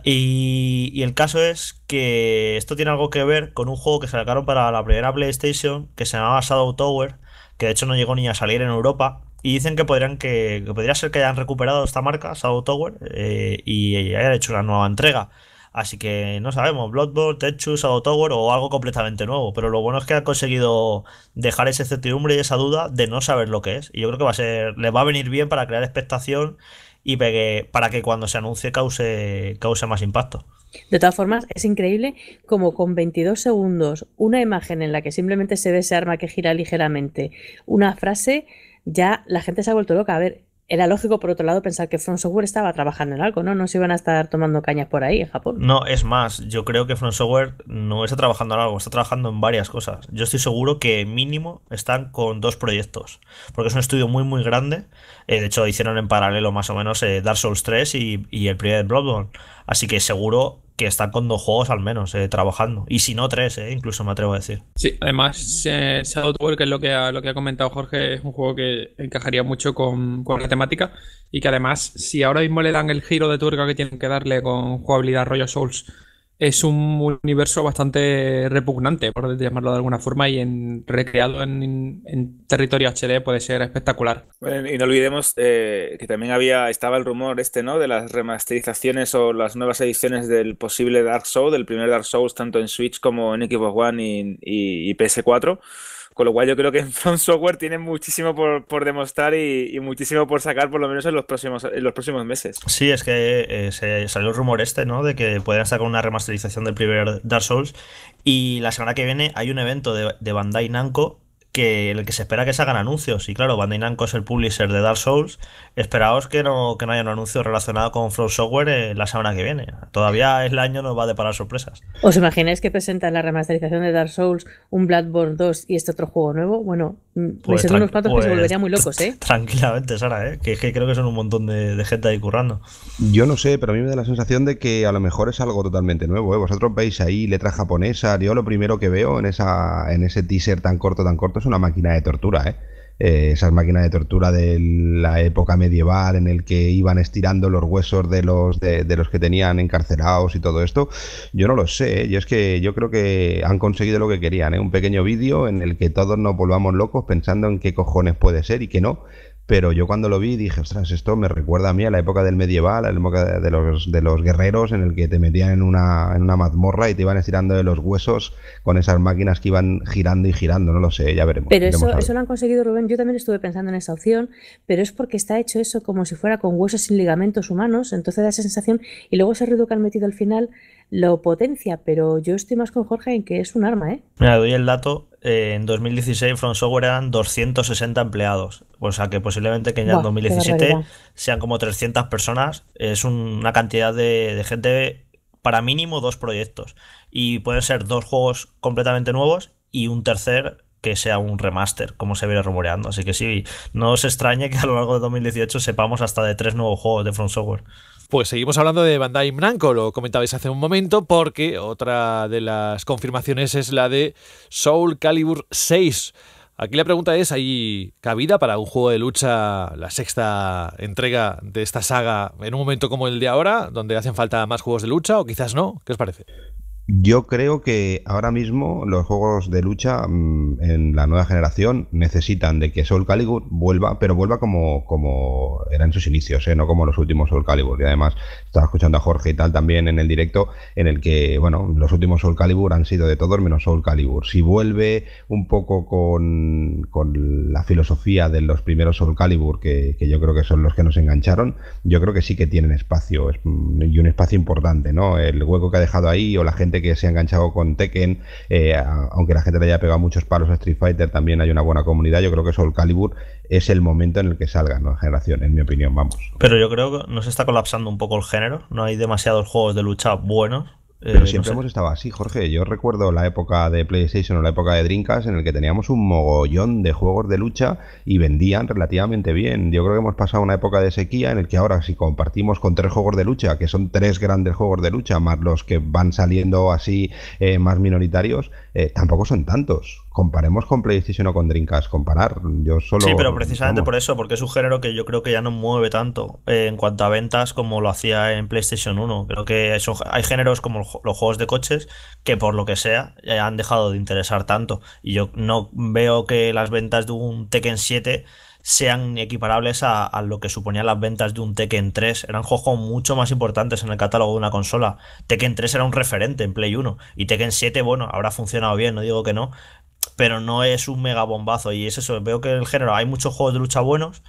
Y, el caso es que esto tiene algo que ver con un juego que se sacaron para la primera PlayStation que se llamaba Shadow Tower, que de hecho no llegó ni a salir en Europa. Y dicen que podrían que, podría ser que hayan recuperado esta marca, Shadow Tower, eh, y, hayan hecho una nueva entrega. Así que no sabemos, Bloodborne, Techu, Shadow Tower o algo completamente nuevo. Pero lo bueno es que han conseguido dejar esa certidumbre y esa duda de no saber lo que es. Y yo creo que va a ser, les va a venir bien para crear expectación y para que cuando se anuncie cause, cause más impacto. De todas formas, es increíble como con 22 segundos una imagen en la que simplemente se ve ese arma que gira ligeramente, una frase, ya la gente se ha vuelto loca. A ver, era lógico, por otro lado, pensar que From Software estaba trabajando en algo, ¿no? No se iban a estar tomando cañas por ahí en Japón. No, es más, yo creo que From Software no está trabajando en algo, está trabajando en varias cosas. Yo estoy seguro que mínimo están con dos proyectos, porque es un estudio muy, muy grande. Eh, de hecho, hicieron en paralelo más o menos eh, Dark Souls 3 y, y el primer Bloodborne. Así que seguro que están con dos juegos al menos eh, trabajando. Y si no, tres, eh, incluso me atrevo a decir. Sí, además, eh, Shadow Tower, que es lo que, ha, lo que ha comentado Jorge, es un juego que encajaría mucho con, con, la temática. Y que además, si ahora mismo le dan el giro de tuerca que tienen que darle con jugabilidad rollo Souls es un universo bastante repugnante, por llamarlo de alguna forma, y en, recreado en, territorio HD puede ser espectacular. y no olvidemos eh, que también había, estaba el rumor este, ¿no? De las remasterizaciones o las nuevas ediciones del posible Dark Souls, del primer Dark Souls, tanto en Switch como en Xbox One y PS4. Con lo cual yo creo que en <laughs> From Software tiene muchísimo por, demostrar y, muchísimo por sacar, por lo menos en los próximos, en los próximos meses. Sí, es que eh, salió el rumor este, ¿no? De que pueden sacar una remasterización del primer Dark Souls. Y la semana que viene hay un evento de, de Bandai Namco que el que se espera que se hagan anuncios. Y claro, Bandai Namco es el publisher de Dark Souls. Esperaos que no, que no haya un anuncio relacionado con Flow Software eh, la semana que viene. Todavía el año nos va a deparar sorpresas. ¿Os imagináis que presentan la remasterización de Dark Souls, un Bloodborne 2 y este otro juego nuevo? Bueno, mm, pues son unos patos que se pues volverían muy locos, ¿eh? <laughs> Tranquilamente, Sara, ¿eh? Que, creo que son un montón de, gente ahí currando. Yo no sé, pero a mí me da la sensación de que a lo mejor es algo totalmente nuevo. ¿eh? Vosotros veis ahí letras japonesas, Yo lo primero que veo en, esa, en ese teaser tan corto, tan corto una máquina de tortura, ¿eh? Eh, esas máquinas de tortura de la época medieval en el que iban estirando los huesos de los de, los que tenían encarcelados y todo esto yo no lo sé ¿eh? yo es que yo creo que han conseguido lo que querían un pequeño vídeo en el que todos nos volvamos locos pensando en qué cojones puede ser y que no pero yo cuando lo vi dije, ostras, esto me recuerda a mí a la época del medieval, a la época de los, de los guerreros, en el que te metían en una, en una mazmorra y te iban estirando de los huesos con esas máquinas que iban girando y girando, no lo sé, ya veremos. Pero eso, eso lo han conseguido, Rubén, yo también estuve pensando en esa opción, pero es porque está hecho eso como si fuera con huesos sin ligamentos humanos, entonces da esa sensación y luego ese ruido que han metido al final lo potencia, pero yo estoy más con Jorge en que es un arma, ¿eh? Mira, doy el dato en 2016 From Software eran 260 empleados. O sea que posiblemente que ya en 2017 sean como 300 personas. Es una cantidad de, gente para mínimo dos proyectos. Y pueden ser dos juegos completamente nuevos y un tercer que sea un remaster, como se viene rumoreando. Así que sí, no os extrañe que a lo largo de 2018 sepamos hasta de tres nuevos juegos de Front Software. Pues seguimos hablando de Bandai Namco, lo comentabais hace un momento, porque otra de las confirmaciones es la de Soul Calibur 6. Aquí la pregunta es, ¿hay cabida para un juego de lucha, la sexta entrega de esta saga, en un momento como el de ahora, donde hacen falta más juegos de lucha o quizás no? ¿Qué os parece? Yo creo que ahora mismo los juegos de lucha mm, en la nueva generación necesitan de que Soul Calibur vuelva, pero vuelva como, como era en sus inicios, ¿eh? no como los últimos Soul Calibur. Y además estaba escuchando a Jorge y tal también en el directo, en el que, bueno, los últimos Soul Calibur han sido de todos menos Soul Calibur. Si vuelve un poco con, con la filosofía de los primeros Soul Calibur, que, que, yo creo que son los que nos engancharon, yo creo que sí que tienen espacio mm, y un espacio importante, ¿no? El hueco que ha dejado ahí o la gente que se ha enganchado con Tekken, eh, aunque la gente le haya pegado muchos palos a Street Fighter, también hay una buena comunidad. Yo creo que Soul Calibur es el momento en el que salga nueva generación, en mi opinión, vamos. Pero yo creo que nos está colapsando un poco el género, no hay demasiados juegos de lucha buenos. Eh, Pero siempre hemos estado así, Jorge. Yo recuerdo la época de PlayStation o la época de Dreamcast en el que teníamos un mogollón de juegos de lucha y vendían relativamente bien. Yo creo que hemos pasado una época de sequía en el que ahora si compartimos con tres juegos de lucha, que son tres grandes juegos de lucha, más los que van saliendo así eh, más minoritarios, eh, tampoco son tantos comparemos con PlayStation o con Dreamcast, comparar. Yo solo. Sí, pero precisamente por eso, porque es un género que yo creo que ya no mueve tanto eh, en cuanto a ventas como lo hacía en PlayStation 1. Creo que eso, hay géneros como los juegos de coches que por lo que sea eh, han dejado de interesar tanto. Y yo no veo que las ventas de un Tekken 7 sean equiparables a, a, lo que suponían las ventas de un Tekken 3. Eran juegos mucho más importantes en el catálogo de una consola. Tekken 3 era un referente en Play 1 y Tekken 7, bueno, habrá funcionado bien, no digo que no, pero no es un mega bombazo. Y es eso, veo que el género, hay muchos juegos de lucha buenos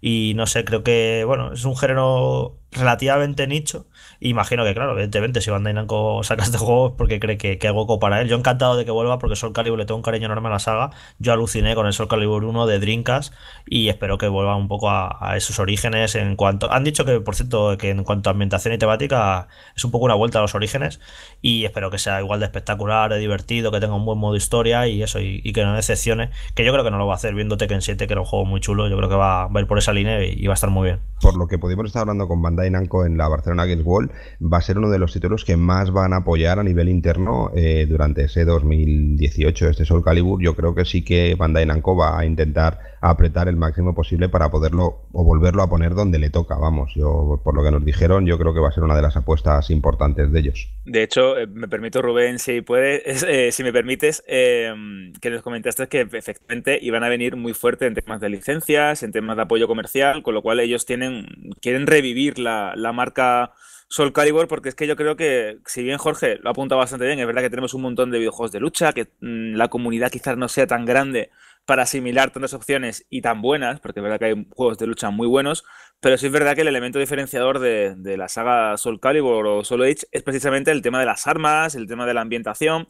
y no sé, creo que, bueno, es un género relativamente nicho. Imagino que, claro, evidentemente, si Bandai Namco saca este juego es porque cree que, que, hay para él. Yo encantado de que vuelva porque Sol Calibur le tengo un cariño enorme a la saga. Yo aluciné con el Sol Calibur 1 de Drinkas y espero que vuelva un poco a, esos orígenes en cuanto... Han dicho que, por cierto, que en cuanto a ambientación y temática es un poco una vuelta a los orígenes y espero que sea igual de espectacular, de divertido, que tenga un buen modo historia y eso, y, que no decepcione, que yo creo que no lo va a hacer viendo Tekken 7, que era un juego muy chulo, yo creo que va, a ir por esa línea y, va a estar muy bien. Por lo que pudimos estar hablando con Bandai de en la Barcelona Games World va a ser uno de los títulos que más van a apoyar a nivel interno eh, durante ese 2018, este Sol Calibur. Yo creo que sí que Bandai Namco va a intentar apretar el máximo posible para poderlo o volverlo a poner donde le toca. Vamos, yo por lo que nos dijeron, yo creo que va a ser una de las apuestas importantes de ellos. De hecho, eh, me permito, Rubén, si puedes, <laughs> eh, si me permites, em, que nos comentaste que efectivamente iban a venir muy fuerte en temas de licencias, en temas de apoyo comercial, con lo cual ellos tienen, quieren revivir la, marca. Sol Calibur, porque es que yo creo que, si bien Jorge lo apunta bastante bien, es verdad que tenemos un montón de videojuegos de lucha, que mm, la comunidad quizás no sea tan grande para asimilar tantas opciones y tan buenas, porque es verdad que hay juegos de lucha muy buenos, pero sí es verdad que el elemento diferenciador de, la saga Soul Calibur o Soul Edge es precisamente el tema de las armas, el tema de la ambientación,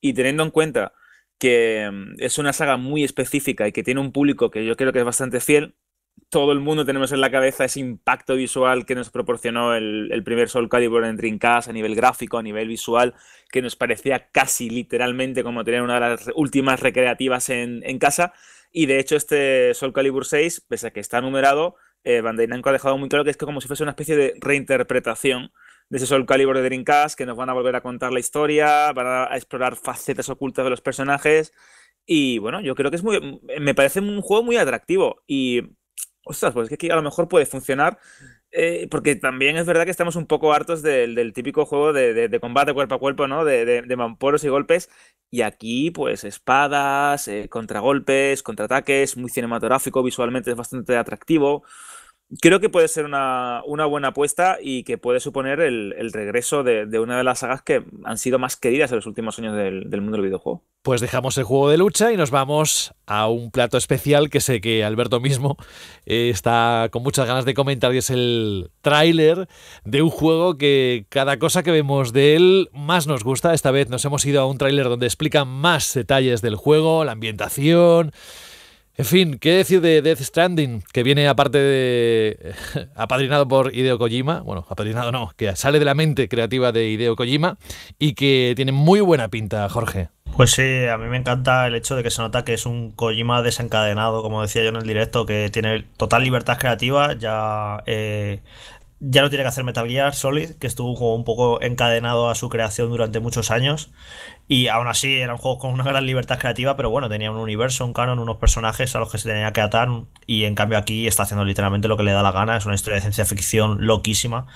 y teniendo en cuenta que mm, es una saga muy específica y que tiene un público que yo creo que es bastante fiel, todo el mundo tenemos en la cabeza ese impacto visual que nos proporcionó el, primer Soul Calibur en Dreamcast a nivel gráfico, a nivel visual, que nos parecía casi literalmente como tener una de las últimas recreativas en, casa. Y de hecho este Soul Calibur 6, pese a que está numerado, eh, Bandai Namco ha dejado muy claro que es como si fuese una especie de reinterpretación de ese Soul Calibur de Dreamcast, que nos van a volver a contar la historia, van a explorar facetas ocultas de los personajes. Y bueno, yo creo que es muy. Me parece un juego muy atractivo. Y ostras, pues que aquí a lo mejor puede funcionar. Eh, porque también es verdad que estamos un poco hartos del, típico juego de, combate cuerpo a cuerpo, ¿no? De, de, mamporos y golpes. Y aquí, pues, espadas, eh, contragolpes, contraataques, muy cinematográfico, visualmente es bastante atractivo creo que puede ser una, buena apuesta y que puede suponer el, regreso de, una de las sagas que han sido más queridas en los últimos años del, mundo del videojuego. Pues dejamos el juego de lucha y nos vamos a un plato especial que sé que Alberto mismo eh, está con muchas ganas de comentar y es el tráiler de un juego que cada cosa que vemos de él más nos gusta. Esta vez nos hemos ido a un tráiler donde explican más detalles del juego, la ambientación, en fin, ¿qué decir de Death Stranding? Que viene aparte de <laughs> apadrinado por Hideo Kojima, bueno, apadrinado no, que sale de la mente creativa de Hideo Kojima y que tiene muy buena pinta, Jorge. Pues sí, a mí me encanta el hecho de que se nota que es un Kojima desencadenado, como decía yo en el directo, que tiene total libertad creativa, ya eh, ya no tiene que hacer Metal Gear Solid, que estuvo un poco encadenado a su creación durante muchos años. Y aún así era un juego con una gran libertad creativa, pero bueno, tenía un universo, un canon, unos personajes a los que se tenía que atar. Y en cambio aquí está haciendo literalmente lo que le da la gana. Es una historia de ciencia ficción loquísima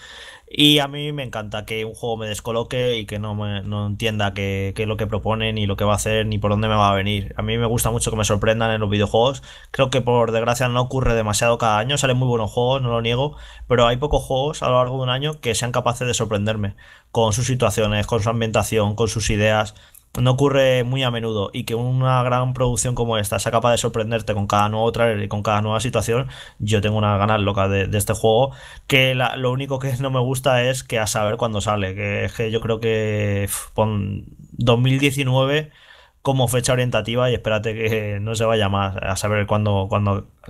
y a mí me encanta que un juego me descoloque y que no, me, entienda qué, qué, es lo que propone, ni lo que va a hacer, ni por dónde me va a venir. A mí me gusta mucho que me sorprendan en los videojuegos. Creo que por desgracia no ocurre demasiado cada año. Salen muy buenos juegos, no lo niego, pero hay pocos juegos a lo largo de un año que sean capaces de sorprenderme con sus situaciones, con su ambientación, con sus ideas no ocurre muy a menudo y que una gran producción como esta sea capaz de sorprenderte con cada nuevo trailer y con cada nueva situación, yo tengo una ganas locas de, este juego, que la, lo único que <laughs> no me gusta es que a saber cuándo sale, que es que yo creo que pon 2019 como fecha orientativa y espérate que no se vaya más a saber cuándo,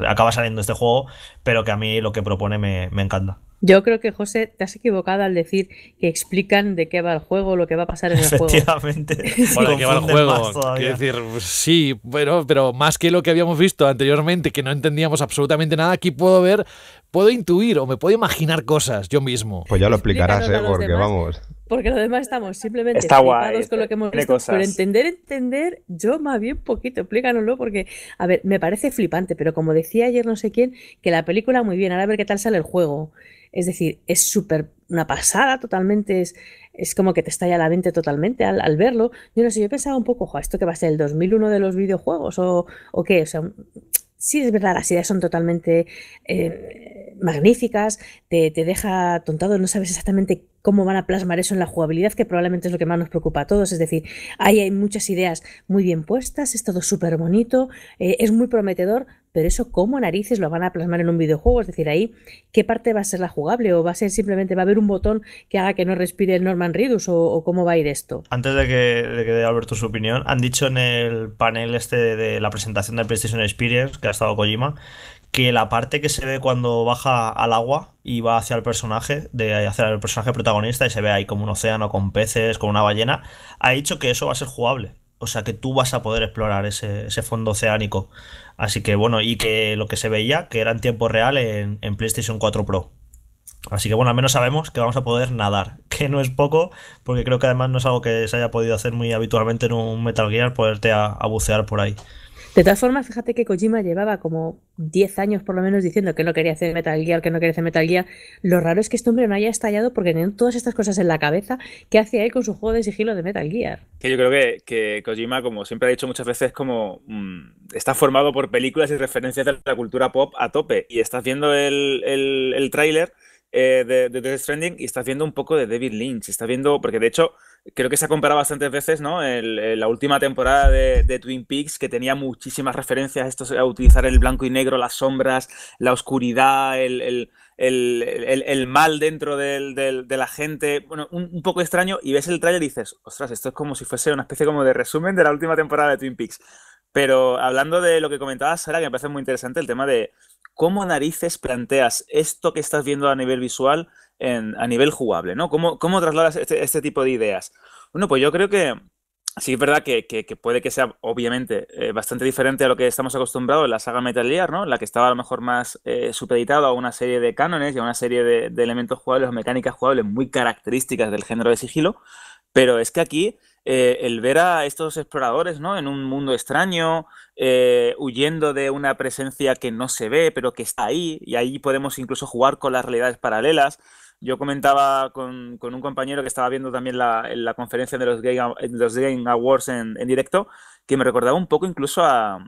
acaba saliendo este juego, pero que a mí lo que propone me encanta. Yo creo que, José, te has equivocado al decir que explican de qué va el juego, lo que va a pasar en el juego. Efectivamente. <laughs> sí. qué Quiero decir, pues, sí, pero, pero más que lo que habíamos visto anteriormente, que no entendíamos absolutamente nada, aquí puedo ver, puedo intuir o me puedo imaginar cosas yo mismo. Pues ya lo explicarás, ¿eh? Porque vamos. Porque lo demás estamos simplemente Está con lo que hemos visto. Pero entender, entender, yo más bien poquito, explícanoslo, porque, a ver, me parece flipante, pero como decía ayer no sé quién, que la película muy bien, ahora a ver qué tal sale el juego. Es decir, es súper una pasada totalmente, es, es como que te estalla la mente totalmente al, verlo. Yo no sé, yo pensaba un poco, jo, ¿esto que va a ser el 2001 de los videojuegos o, qué? O sea, sí es verdad, las ideas son totalmente eh, magníficas, te, deja tontado, no sabes exactamente cómo van a plasmar eso en la jugabilidad, que probablemente es lo que más nos preocupa a todos. Es decir, ahí hay muchas ideas muy bien puestas, es todo súper bonito, eh, es muy prometedor, pero eso cómo narices lo van a plasmar en un videojuego, es decir, ahí qué parte va a ser la jugable o va a ser simplemente va a haber un botón que haga que no respire el Norman Reedus o, cómo va a ir esto. Antes de que, de dé Alberto su opinión, han dicho en el panel este de, la presentación de PlayStation Experience que ha estado Kojima que la parte que se ve cuando baja al agua y va hacia el personaje, de hacia el personaje protagonista y se ve ahí como un océano con peces, con una ballena, ha dicho que eso va a ser jugable o sea que tú vas a poder explorar ese, fondo oceánico. Así que bueno, y que lo que se veía, que era en tiempo real en, PlayStation 4 Pro. Así que bueno, al menos sabemos que vamos a poder nadar, <laughs> que no es poco, porque creo que además no es algo que se haya podido hacer muy habitualmente en un Metal Gear, poderte a, a bucear por ahí. De todas formas, fíjate que Kojima llevaba como 10 años por lo menos diciendo que no quería hacer Metal Gear, que no quería hacer Metal Gear. Lo raro es que este hombre no haya estallado porque tiene todas estas cosas en la cabeza, ¿qué hace él con su juego de sigilo de Metal Gear? Que yo creo que, Kojima, como siempre ha dicho muchas veces, como mm, está formado por películas y referencias de la cultura pop a tope. Y está viendo el, el, tráiler eh, de, de Death Stranding y está viendo un poco de David Lynch. está viendo, porque de hecho creo que se ha comparado bastantes veces, ¿no? Eh, la última temporada de, Twin Peaks, que tenía muchísimas referencias a, esto, a utilizar el blanco y negro, las sombras, la oscuridad, el, mal dentro de la gente. Bueno, un, poco extraño. Y ves el trailer y dices, ostras, esto es como si fuese una especie como de resumen de la última temporada de Twin Peaks. Pero hablando de lo que comentabas, Sara, que me parece muy interesante el tema de cómo narices planteas esto que estás viendo a nivel visual a nivel jugable, ¿no? ¿Cómo, trasladas este, este, tipo de ideas? Bueno, pues yo creo que sí es verdad que, puede que sea, obviamente, eh, bastante diferente a lo que estamos acostumbrados en la saga Metal Gear, ¿no? La que estaba a lo mejor más eh, supeditado a una serie de cánones y a una serie de, elementos jugables o mecánicas jugables muy características del género de sigilo, pero es que aquí... Eh, el ver a estos exploradores ¿no? en un mundo extraño, huyendo de una presencia que no se ve, pero que está ahí, y ahí podemos incluso jugar con las realidades paralelas. Yo comentaba con, un compañero que estaba viendo también la, conferencia de los Game, Awards en, directo, que me recordaba un poco incluso a,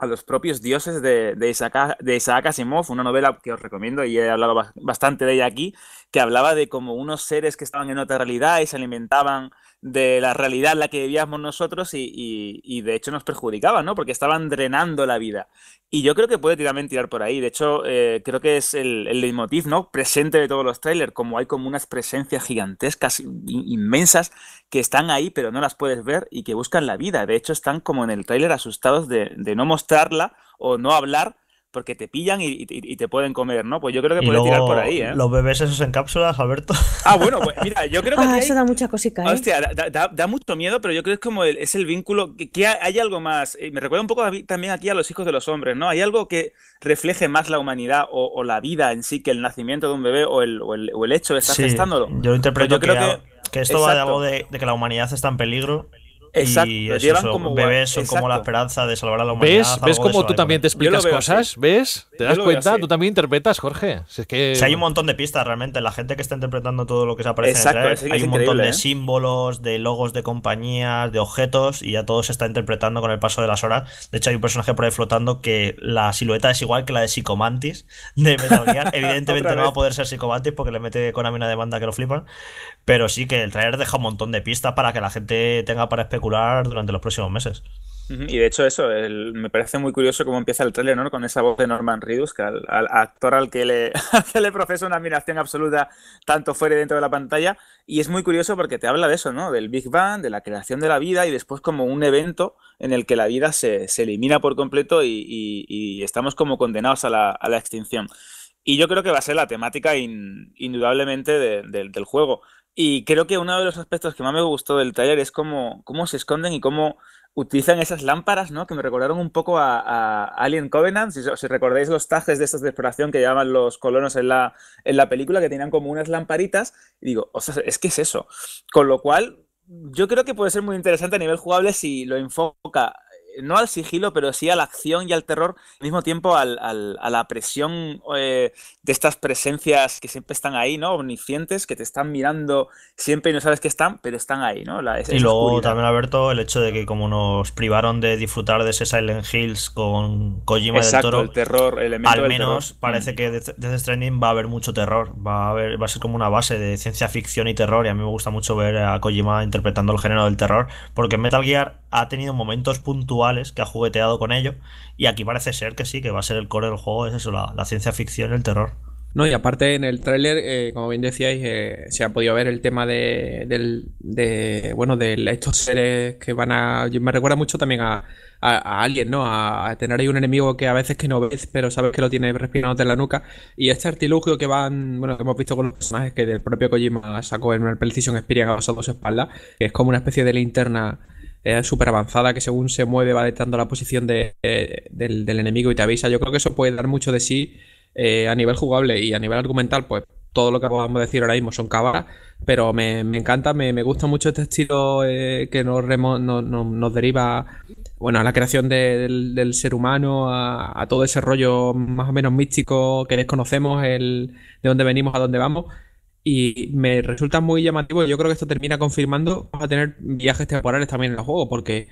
los propios dioses de, de, de, Isaac, Asimov, una novela que os recomiendo y he hablado bastante de ella aquí, que hablaba de como unos seres que estaban en otra realidad y se alimentaban de la realidad la que vivíamos nosotros y, de hecho nos perjudicaban, ¿no? Porque estaban drenando la vida. Y yo creo que puede tirar por ahí. De hecho, eh, creo que es el, el, leitmotiv, ¿no? Presente de todos los trailers, como hay como unas presencias gigantescas, inmensas, que están ahí pero no las puedes ver y que buscan la vida. De hecho, están como en el trailer asustados de, de no mostrarla o no hablar porque te pillan y, te pueden comer, ¿no? Pues yo creo que puede tirar por ahí, ¿eh? Los bebés esos en cápsulas, Alberto. Ah, bueno, pues mira, yo creo que. ah, hay... eso da mucha cositas. ¿eh? Hostia, da, mucho miedo, pero yo creo que es como el, es el vínculo. Que, hay algo más. Eh, me recuerda un poco también aquí a los hijos de los hombres, ¿no? Hay algo que refleje más la humanidad o, la vida en sí que el nacimiento de un bebé o el, o el, hecho de estar gestándolo. Yo interpreto pues creo que, esto va de algo de que la humanidad está en peligro Exacto, y como bebés son como la esperanza de salvar a la humanidad. ¿Ves, ¿Ves cómo tú también te explicas cosas? ¿Ves? ¿Te das cuenta? Tú también interpretas, Jorge. Si que... hay un montón de pistas realmente. La gente que está interpretando todo lo que se aparece en el trailer, hay un montón de ¿eh? símbolos, de logos de compañías, de objetos y ya todo se está interpretando con el paso de las horas. De hecho, hay un personaje por ahí flotando que la silueta es igual que la de Psicomantis de Metal <laughs> Evidentemente no va a poder ser Psicomantis porque le mete con a de banda que lo flipan. Pero sí que el trailer deja un montón de pistas para que la gente tenga para especular durante los próximos meses. Y de hecho eso, me parece muy curioso cómo empieza el trailer, ¿no? Con esa voz de Norman Reedus, que al, actor al que, le, <laughs> al una admiración absoluta tanto fuera y dentro de la pantalla. Y es muy curioso porque te habla de eso, ¿no? Del Big Bang, de la creación de la vida y después como un evento en el que la vida se, elimina por completo y, estamos como condenados a la, extinción. Y yo creo que va a ser la temática indudablemente del juego. Y creo que uno de los aspectos que más me gustó del taller es cómo, cómo se esconden y cómo utilizan esas lámparas, ¿no? Que me recordaron un poco a, Alien Covenant, si, recordáis los tajes de esas de exploración que llevaban los colonos en la, en la película, que tenían como unas lamparitas, y digo, es que es eso. Con lo cual, yo creo que puede ser muy interesante a nivel jugable si lo enfoca no al sigilo, pero sí a la acción y al terror, al mismo tiempo al, al, a la presión eh, de estas presencias que siempre están ahí, ¿no? Omniscientes, que te están mirando siempre y no sabes que están, pero están ahí, ¿no? y luego también, Alberto, el hecho de que como nos privaron de disfrutar de ese Silent Hills con Kojima del Toro, el terror, al menos parece mm. que desde Stranding va a haber mucho terror, va a, haber, va a ser como una base de ciencia ficción y terror, y a mí me gusta mucho ver a Kojima interpretando el género del terror, porque Metal Gear ha tenido momentos puntuales que ha jugueteado con ello. Y aquí parece ser que sí, que va a ser el core del juego, es eso, la, ciencia ficción el terror. No, y aparte en el tráiler, eh, como bien decíais, eh, se ha podido ver el tema de, bueno, de estos seres que van a... Me recuerda mucho también a, a, alguien, ¿no? A, tener ahí un enemigo que a veces que no ves, pero sabes que lo tiene respirando en la nuca. Y este artilugio que van, bueno, que hemos visto con los personajes que del propio Kojima sacó en el Precision Experience a su espalda que es como una especie de linterna es súper avanzada que según se mueve va detectando la posición de, eh, del, enemigo y te avisa. Yo creo que eso puede dar mucho de sí eh, a nivel jugable y a nivel argumental, pues todo lo que acabamos de decir ahora mismo son cabras, pero me, encanta, me, gusta mucho este estilo eh, que nos, deriva bueno, a la creación del, ser humano, a, a, todo ese rollo más o menos místico que desconocemos, el, de dónde venimos, a dónde vamos. Y me resulta muy llamativo. Yo creo que esto termina confirmando. Vamos a tener viajes temporales también en el juego, porque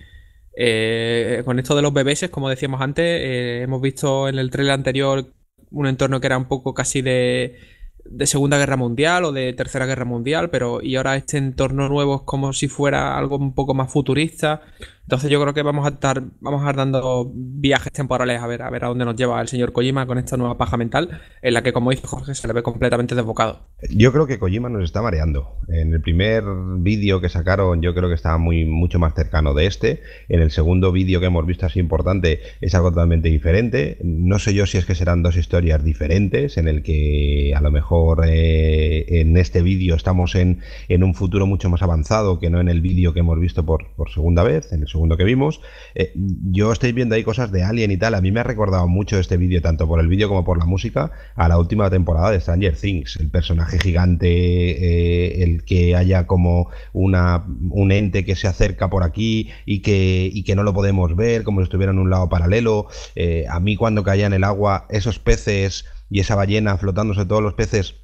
eh, con esto de los bebés, como decíamos antes, eh, hemos visto en el trailer anterior un entorno que era un poco casi de, de, Segunda Guerra Mundial o de Tercera Guerra Mundial, pero y ahora este entorno nuevo es como si fuera algo un poco más futurista. Entonces yo creo que vamos a estar, vamos a estar dando viajes temporales a ver, a ver a dónde nos lleva el señor Kojima con esta nueva paja mental, en la que como dice Jorge se le ve completamente desbocado. Yo creo que Kojima nos está mareando. En el primer vídeo que sacaron, yo creo que estaba muy, mucho más cercano de este. En el segundo vídeo que hemos visto así importante es algo totalmente diferente. No sé yo si es que serán dos historias diferentes, en el que a lo mejor eh, en este vídeo estamos en, un futuro mucho más avanzado que no en el vídeo que hemos visto por, por segunda vez. En el segundo que vimos. Eh, yo estoy viendo ahí cosas de Alien y tal. A mí me ha recordado mucho este vídeo, tanto por el vídeo como por la música, a la última temporada de Stranger Things. El personaje gigante, eh, el que haya como una, un ente que se acerca por aquí y que, que no lo podemos ver, como si estuviera en un lado paralelo. Eh, a mí cuando caía en el agua esos peces y esa ballena flotándose todos los peces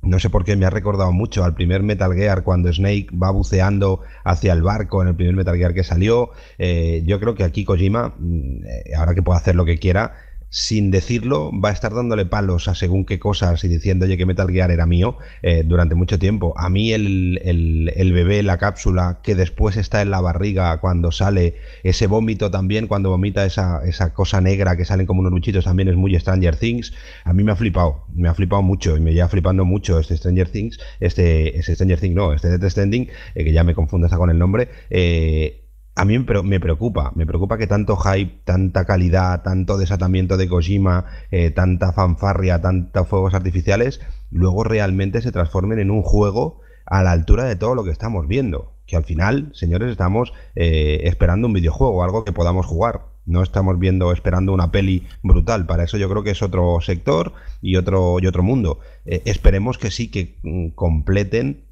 no sé por qué me ha recordado mucho al primer Metal Gear cuando Snake va buceando hacia el barco en el primer Metal Gear que salió. Eh, yo creo que aquí Kojima, mm, eh, ahora que puede hacer lo que quiera, sin decirlo, va a estar dándole palos a según qué cosas y diciendo, que Metal Gear era mío eh, durante mucho tiempo. A mí el, bebé, la cápsula, que después está en la barriga cuando sale, ese vómito también, cuando vomita esa, cosa negra que salen como unos luchitos, también es muy Stranger Things. A mí me ha flipado, me ha flipado mucho y me lleva flipando mucho este Stranger Things, este, este Stranger Things, no, este Death Standing, eh, que ya me confunde hasta con el nombre. Eh, a mí me preocupa, me preocupa que tanto hype, tanta calidad, tanto desatamiento de Kojima, eh, tanta fanfarria, tantos fuegos artificiales, luego realmente se transformen en un juego a la altura de todo lo que estamos viendo. Que al final, señores, estamos eh, esperando un videojuego, algo que podamos jugar. No estamos viendo, esperando una peli brutal. Para eso yo creo que es otro sector y otro, y otro mundo. Eh, esperemos que sí, que mm, completen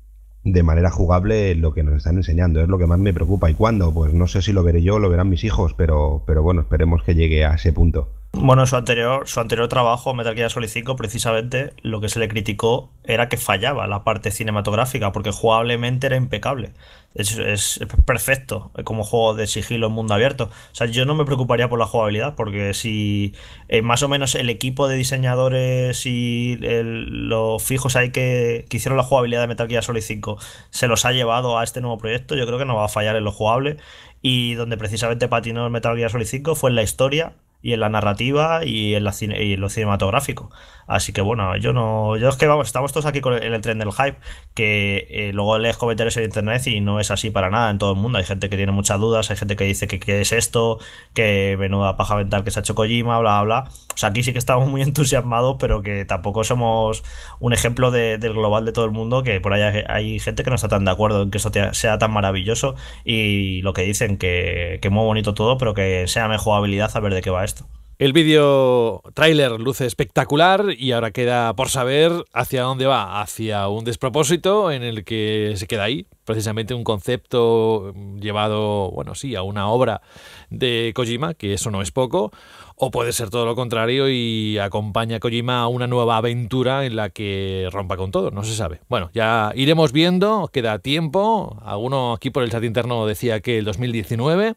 de manera jugable lo que nos están enseñando. Es lo que más me preocupa. ¿Y cuándo? Pues no sé si lo veré yo, lo verán mis hijos, pero, pero bueno, esperemos que llegue a ese punto. Bueno, su anterior, su anterior trabajo, Metal Gear Solid 5, precisamente lo que se le criticó era que fallaba la parte cinematográfica, porque jugablemente era impecable. Es, perfecto como juego de sigilo en mundo abierto. O sea, yo no me preocuparía por la jugabilidad, porque si eh, más o menos el equipo de diseñadores y los fijos ahí que, hicieron la jugabilidad de Metal Gear Solid 5 se los ha llevado a este nuevo proyecto, yo creo que no va a fallar en lo jugable. Y donde precisamente patinó Metal Gear Solid 5 fue en la historia y en la narrativa y en, y en lo cinematográfico. Así que bueno, yo no. Yo es que vamos, estamos todos aquí con el, tren del hype, que eh, luego lees comentarios en internet y no es así para nada en todo el mundo. Hay gente que tiene muchas dudas, hay gente que dice que qué es esto, que menuda paja mental que se ha hecho Kojima, bla, bla, bla. O sea, aquí sí que estamos muy <laughs> entusiasmados, pero que tampoco somos un ejemplo del global de todo el mundo, que por allá hay, gente que no está tan de acuerdo en que eso sea tan maravilloso y lo que dicen, que, es muy bonito todo, pero que sea mejor jugabilidad a ver de qué va esto. El vídeo tráiler luce espectacular y ahora queda por saber hacia dónde va, hacia un despropósito en el que se queda ahí, precisamente un concepto llevado, bueno, sí, a una obra de Kojima, que eso no es poco, o puede ser todo lo contrario y acompaña a Kojima a una nueva aventura en la que rompa con todo, no se sabe. Bueno, ya iremos viendo, queda tiempo, alguno aquí por el chat interno decía que el 2019...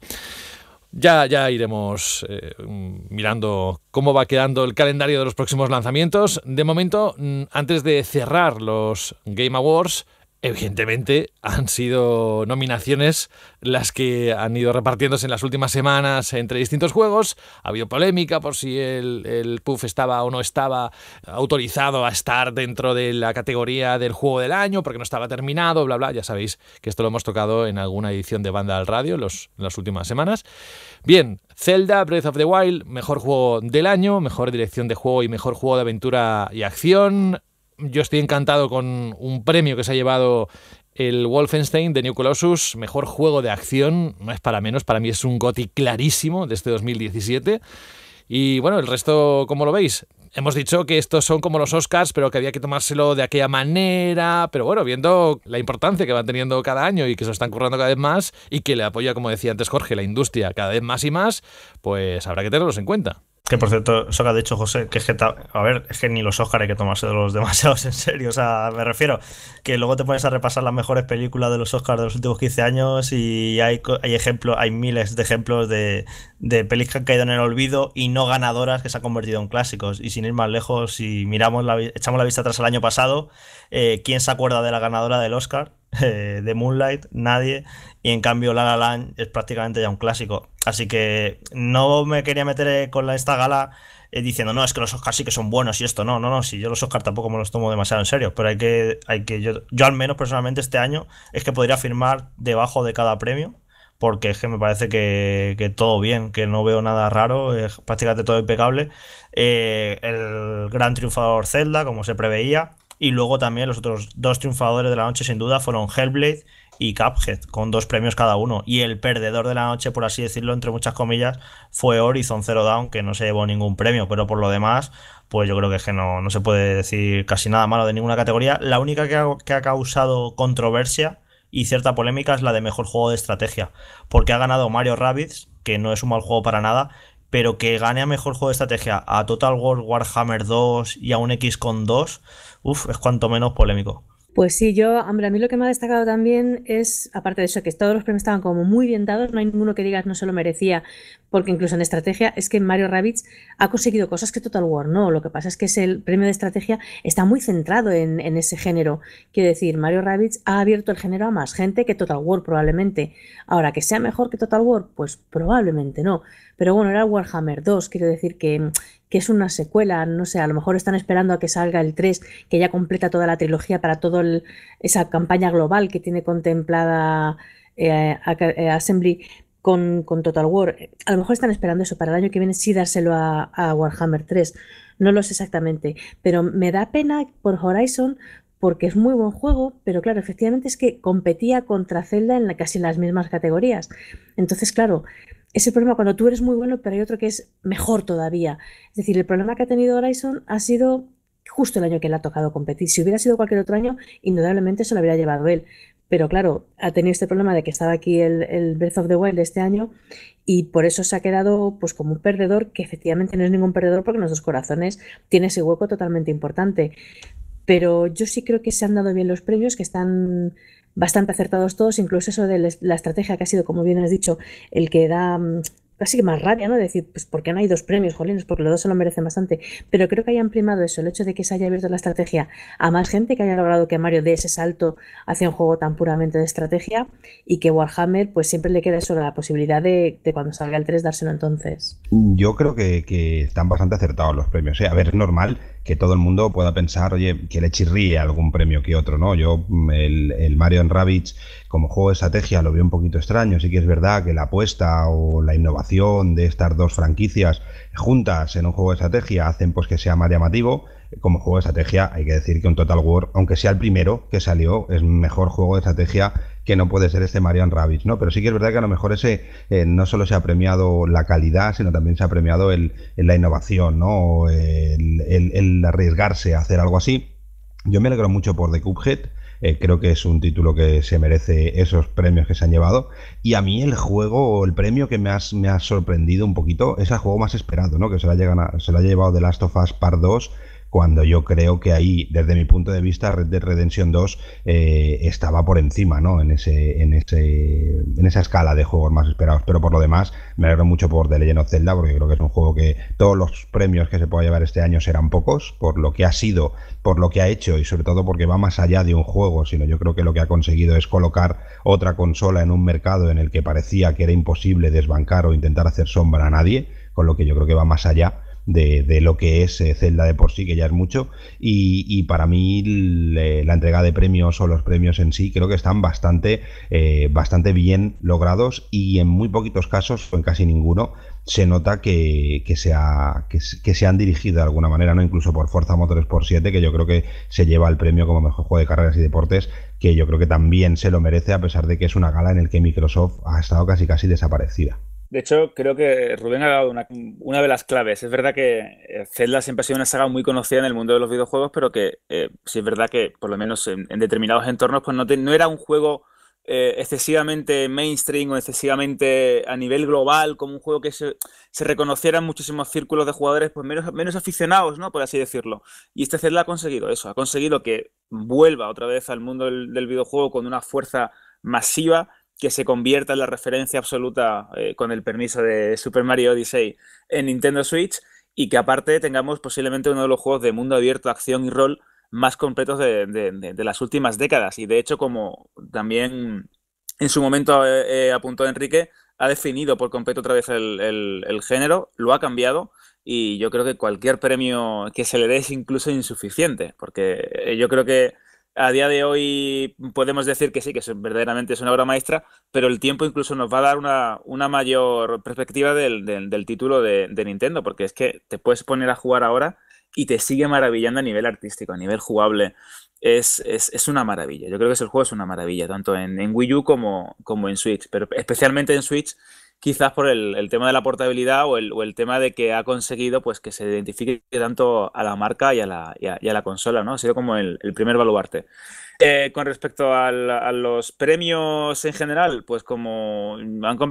Ya, ya iremos eh, mm, mirando cómo va quedando el calendario de los próximos lanzamientos. De momento, mm, antes de cerrar los Game Awards, Evidentemente han sido nominaciones las que han ido repartiéndose en las últimas semanas entre distintos juegos. Ha habido polémica por si el, el puff estaba o no estaba autorizado a estar dentro de la categoría del juego del año porque no estaba terminado, bla, bla. Ya sabéis que esto lo hemos tocado en alguna edición de banda al radio los, en las últimas semanas. Bien, Zelda, Breath of the Wild, mejor juego del año, mejor dirección de juego y mejor juego de aventura y acción yo estoy encantado con un premio que se ha llevado el Wolfenstein de New Colossus, mejor juego de acción, no es para menos, para mí es un goti clarísimo de este 2017. Y bueno, el resto, como lo veis? Hemos dicho que estos son como los Oscars, pero que había que tomárselo de aquella manera, pero bueno, viendo la importancia que van teniendo cada año y que se están currando cada vez más y que le apoya, como decía antes Jorge, la industria cada vez más y más, pues habrá que tenerlos en cuenta. Que por cierto, que ha dicho José, que es que, a ver, es que ni los Oscars hay que tomarse los demasiados <laughs> en serio. O sea, me refiero que luego te pones a repasar las mejores películas de los Oscars de los últimos 15 años y hay, hay ejemplos, hay miles de ejemplos de, de pelis que han caído en el olvido y no ganadoras que se han convertido en clásicos. Y sin ir más lejos, si miramos la, echamos la vista atrás al año pasado, eh, ¿quién se acuerda de la ganadora del Oscar? Eh, de Moonlight, nadie, y en cambio La La Land es prácticamente ya un clásico. Así que no me quería meter eh, con esta gala eh, diciendo, no, es que los Oscars sí que son buenos y esto, no, no, no, si yo los Oscars tampoco me los tomo demasiado en serio, pero hay que, hay que yo, al menos personalmente este año es que podría firmar debajo de cada premio porque es que me parece que, todo bien, que no veo nada raro, es prácticamente todo impecable. el gran triunfador Zelda, como se preveía, y luego también los otros dos triunfadores de la noche, sin duda, fueron Hellblade y Cuphead, con dos premios cada uno. Y el perdedor de la noche, por así decirlo, entre muchas comillas, fue Horizon Zero Dawn, que no se llevó ningún premio, pero por lo demás, pues yo creo que es que no, no se puede decir casi nada malo de ninguna categoría. La única que ha, causado controversia y cierta polémica es la de mejor juego de estrategia, porque ha ganado Mario Rabbids, que no es un mal juego para nada, pero que gane a mejor juego de estrategia a Total War Warhammer 2 y a un X con 2 uf, es cuanto menos polémico. Pues sí, yo, hombre, a mí lo que me ha destacado también es, aparte de eso, que todos los premios estaban como muy bien dados, no hay ninguno que digas no se lo merecía, porque incluso en estrategia es que Mario rabbits ha conseguido cosas que Total War no. Lo que pasa es que es el premio de estrategia está muy centrado en, ese género. Quiero decir, Mario rabbits ha abierto el género a más gente que Total War, probablemente. Ahora, que sea mejor que Total War, pues probablemente no. Pero bueno, era Warhammer 2, quiero decir que, es una secuela, no sé, a lo mejor están esperando a que salga el 3, que ya completa toda la trilogía para toda esa campaña global que tiene contemplada eh, eh, Assembly con, Total War. A lo mejor están esperando eso para el año que viene, sí dárselo a, Warhammer 3. No lo sé exactamente, pero me da pena por Horizon porque es muy buen juego, pero claro, efectivamente es que competía contra Zelda en casi las mismas categorías. Entonces, claro, es el problema cuando tú eres muy bueno, pero hay otro que es mejor todavía. Es decir, el problema que ha tenido Horizon ha sido justo el año que le ha tocado competir. Si hubiera sido cualquier otro año, indudablemente se lo habría llevado él. Pero claro, ha tenido este problema de que estaba aquí el, Breath of the Wild este año y por eso se ha quedado pues como un perdedor, que efectivamente no es ningún perdedor porque los dos corazones tiene ese hueco totalmente importante. Pero yo sí creo que se han dado bien los premios, que están bastante acertados todos, incluso eso de la estrategia que ha sido, como bien has dicho, el que da mm, casi que más rabia, ¿no? Decir, pues porque no hay dos premios, jolines, porque los dos se lo merecen bastante. Pero creo que hayan primado eso, el hecho de que se haya abierto la estrategia a más gente, que haya logrado que Mario dé ese salto hacia un juego tan puramente de estrategia y que Warhammer, pues siempre le queda eso, la posibilidad de, cuando salga el 3 dárselo entonces. Yo creo que, están bastante acertados los premios. ¿eh? A ver, es normal que todo el mundo pueda pensar, oye, que le chirríe algún premio que otro, ¿no? Yo mm, el, Mario Mario Rabbits como juego de estrategia lo veo un poquito extraño, sí que es verdad que la apuesta o la innovación de estas dos franquicias juntas en un juego de estrategia hacen pues que sea más llamativo, como juego de estrategia, hay que decir que un Total War, aunque sea el primero que salió, es mejor juego de estrategia que no puede ser este Marian Rabbit, ¿no? Pero sí que es verdad que a lo mejor ese eh, no solo se ha premiado la calidad, sino también se ha premiado la innovación, ¿no? El, el, arriesgarse a hacer algo así. Yo me alegro mucho por The Cuphead. Eh, creo que es un título que se merece esos premios que se han llevado. Y a mí el juego, el premio que me, me ha sorprendido un poquito, es el juego más esperado, ¿no? Que se lo ha, se ha llevado The Last of Us Part 2 cuando yo creo que ahí, desde mi punto de vista, Red Dead Redemption 2 eh, estaba por encima, ¿no? En, ese, en, ese, en esa escala de juegos más esperados. Pero por lo demás, me alegro mucho por The Legend of Zelda, porque creo que es un juego que todos los premios que se pueda llevar este año serán pocos, por lo que ha sido, por lo que ha hecho y sobre todo porque va más allá de un juego, sino yo creo que lo que ha conseguido es colocar otra consola en un mercado en el que parecía que era imposible desbancar o intentar hacer sombra a nadie, con lo que yo creo que va más allá de, lo que es eh, Zelda de por sí, que ya es mucho. Y, para mí eh, la entrega de premios o los premios en sí creo que están bastante, eh, bastante bien logrados y en muy poquitos casos, o en casi ninguno, se nota que, se que, se han dirigido de alguna manera, ¿no? Incluso por Forza por 7, que yo creo que se lleva el premio como mejor juego de carreras y deportes, que yo creo que también se lo merece, a pesar de que es una gala en la que Microsoft ha estado casi casi desaparecida. De hecho, creo que Rubén ha dado una, de las claves. Es verdad que eh, Zelda siempre ha sido una saga muy conocida en el mundo de los videojuegos, pero que eh, sí es verdad que, por lo menos en, determinados entornos, pues no, era un juego eh, excesivamente mainstream o excesivamente a nivel global, como un juego que se, se reconociera en muchísimos círculos de jugadores pues menos, menos aficionados, ¿no? Por así decirlo. Y este Zelda ha conseguido eso, ha conseguido que vuelva otra vez al mundo del videojuego con una fuerza masiva que se convierta en la referencia absoluta, eh, con el permiso de Super Mario Odyssey, en Nintendo Switch y que aparte tengamos posiblemente uno de los juegos de mundo abierto, acción y rol más completos de, las últimas décadas. Y de hecho, como también en su momento eh, eh, apuntó Enrique, ha definido por completo otra vez el, el género, lo ha cambiado y yo creo que cualquier premio que se le dé es incluso insuficiente, porque yo creo que a día de hoy podemos decir que sí, que verdaderamente es una obra maestra, pero el tiempo incluso nos va a dar una, mayor perspectiva del, título de, Nintendo, porque es que te puedes poner a jugar ahora y te sigue maravillando a nivel artístico, a nivel jugable. Es, una maravilla. Yo creo que ese juego es una maravilla, tanto en, Wii U como en Switch, pero especialmente en Switch quizás por el, tema de la portabilidad o el, tema de que ha conseguido pues, que se identifique tanto a la marca y a la, consola, ¿no? Ha sido como el, primer baluarte. Eh, con respecto a los premios en general, pues como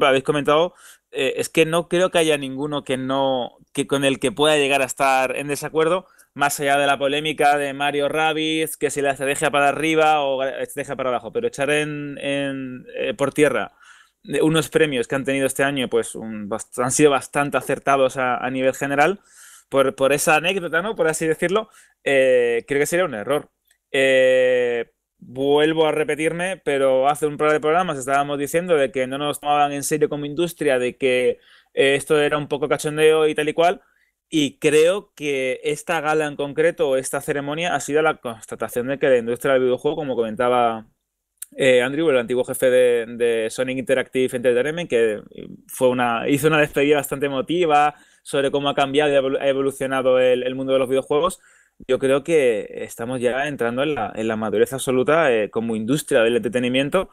habéis comentado, eh, es que no creo que haya ninguno que no, que con el que pueda llegar a estar en desacuerdo, más allá de la polémica de Mario Rabbit que si la estrategia para arriba o estrategia para abajo, pero echar en, eh, por tierra unos premios que han tenido este año, pues han sido bastante acertados a, nivel general. Por, esa anécdota, ¿no? Por así decirlo, eh, creo que sería un error. Eh, vuelvo a repetirme, pero hace un par de programas estábamos diciendo de que no nos tomaban en serio como industria, de que eh, esto era un poco cachondeo y tal y cual. Y creo que esta gala en concreto, esta ceremonia, ha sido la constatación de que la industria del videojuego, como comentaba eh, Andrew, el antiguo jefe de, Sonic Interactive Entertainment, que fue una, hizo una despedida bastante emotiva sobre cómo ha cambiado y ha evolucionado el, mundo de los videojuegos. Yo creo que estamos ya entrando en la, en la madurez absoluta eh, como industria del entretenimiento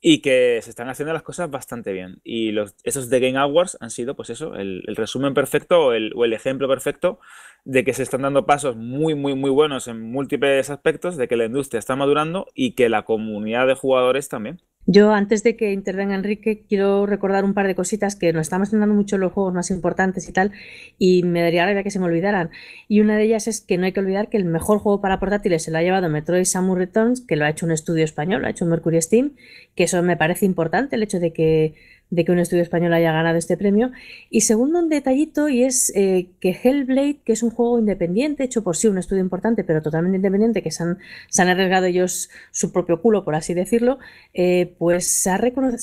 y que se están haciendo las cosas bastante bien. Y los, esos The Game Awards han sido, pues eso, el, el resumen perfecto o el, o el ejemplo perfecto de que se están dando pasos muy, muy, muy buenos en múltiples aspectos, de que la industria está madurando y que la comunidad de jugadores también. Yo, antes de que intervenga Enrique, quiero recordar un par de cositas que nos estamos dando mucho los juegos más importantes y tal, y me daría la rabia que se me olvidaran. Y una de ellas es que no hay que olvidar que el mejor juego para portátiles se lo ha llevado Metroid Samus Returns, que lo ha hecho un estudio español, lo ha hecho Mercury Steam, que eso me parece importante, el hecho de que de que un estudio español haya ganado este premio. Y segundo, un detallito, y es eh, que Hellblade, que es un juego independiente, hecho por sí un estudio importante, pero totalmente independiente, que se han, se han arriesgado ellos su propio culo, por así decirlo, eh, pues ha, tenido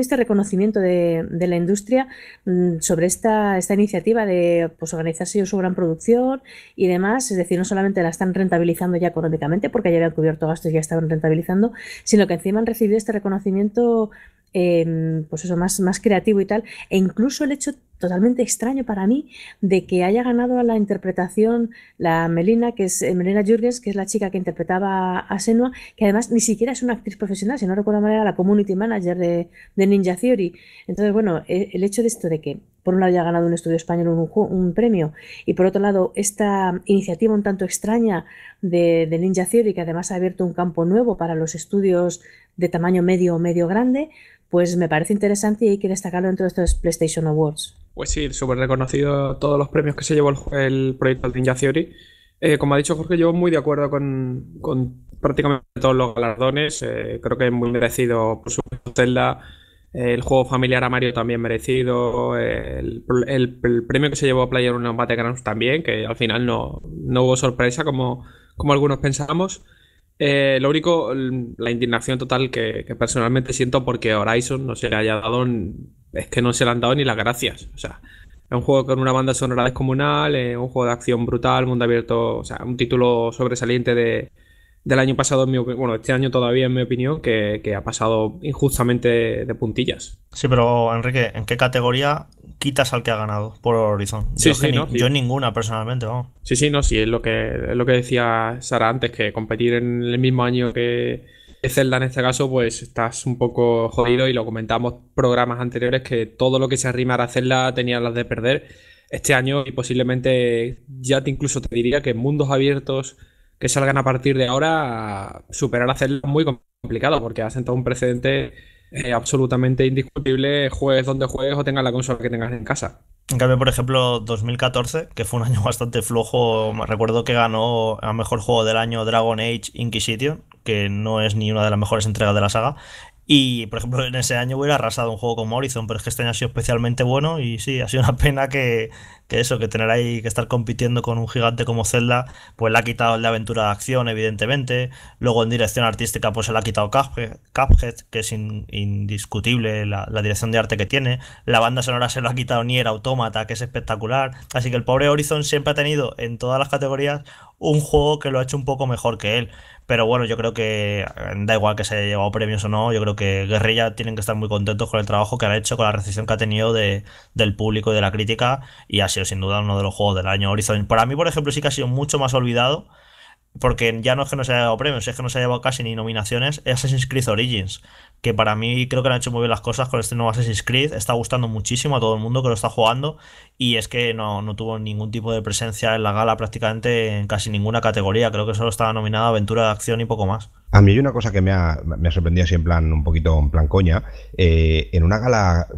este reconocimiento de, la industria mm, sobre esta, esta iniciativa de pues, organizarse ellos su gran producción y demás. Es decir, no solamente la están rentabilizando ya económicamente, porque ya habían cubierto gastos y ya estaban rentabilizando, sino que encima han recibido este reconocimiento Em, pues eso, más, creativo y tal, e incluso el hecho totalmente extraño para mí de que haya ganado a la interpretación la Melina, que es eh, Melina Jurgens, que es la chica que interpretaba a Senua, que además ni siquiera es una actriz profesional, si no recuerdo mal era la community manager de, Ninja Theory. Entonces, bueno, e, el hecho de esto de que por un lado haya ganado un estudio español un, un premio y por otro lado esta iniciativa un tanto extraña de, de Ninja Theory, que además ha abierto un campo nuevo para los estudios de tamaño medio o medio grande, pues me parece interesante y hay que destacarlo dentro todos estos PlayStation Awards. Pues sí, súper reconocido todos los premios que se llevó el, proyecto de Ninja Theory. Eh, como ha dicho Jorge, yo muy de acuerdo con, prácticamente todos los galardones. Eh, creo que es muy merecido, por supuesto, Zelda. Eh, el juego familiar a Mario también merecido. El, premio que se llevó a Player 1 Battlegrounds también, que al final no, hubo sorpresa como, como algunos pensábamos. Eh, lo único, la indignación total que, que, personalmente siento porque Horizon no se le haya dado, es que no se le han dado ni las gracias. O sea, es un juego con una banda sonora descomunal, un juego de acción brutal, mundo abierto, o sea, un título sobresaliente de, del año pasado, bueno, este año todavía en mi opinión, que, ha pasado injustamente de puntillas. Sí, pero Enrique, ¿en qué categoría quitas al que ha ganado por Horizon? yo, en ninguna personalmente, Sí, sí, no, sí, es lo que, es lo que decía Sara antes, que competir en el mismo año que Zelda en este caso, pues estás un poco jodido y lo comentamos programas anteriores que todo lo que se arrimara a Zelda tenía las de perder este año y posiblemente ya te incluso te diría que en mundos abiertos que salgan a partir de ahora, superar a hacerlo es muy complicado porque ha sentado un precedente eh, absolutamente indiscutible, juegues donde juegues o tengas la consola que tengas en casa. En cambio, por ejemplo, 2014, que fue un año <laughs> bastante flojo, me recuerdo que ganó a mejor juego del año Dragon Age Inquisition, que no es ni una de las mejores entregas de la saga, y, por ejemplo, en ese año hubiera arrasado un juego como Horizon, pero es que este año ha sido especialmente bueno y sí, ha sido una <laughs> pena que, eso, que tener ahí que estar compitiendo con un gigante como Zelda, pues le ha quitado la aventura de acción, evidentemente. Luego en dirección artística, pues se le ha quitado Cuphead, que es indiscutible la, la, dirección de arte que tiene. La banda sonora se lo ha quitado Nier Automata, que es espectacular. Así que el pobre Horizon siempre ha tenido en todas las categorías un juego que lo ha hecho un poco mejor que él. Pero bueno, yo creo que eh, da igual que se haya llevado premios o no, yo creo que Guerrilla tienen que estar muy contentos con el trabajo que han hecho, con la recepción que ha tenido de, del público y de la crítica, y ha sido sin duda uno de los juegos del año Horizon. Para mí, por ejemplo, sí que ha sido mucho más olvidado porque ya no es que no se haya llevado premios, es que no se ha llevado casi ni nominaciones, es Assassin's Creed Origins, que para mí creo que han hecho muy bien las cosas con este nuevo Assassin's Creed, está gustando muchísimo a todo el mundo que lo está jugando y es que no, tuvo ningún tipo de presencia en la gala prácticamente en casi ninguna categoría. Creo que solo estaba nominada Aventura de Acción y poco más. A mí hay una cosa que me ha, me sorprendido así en plan un poquito en plan coña. Eh, en una gala,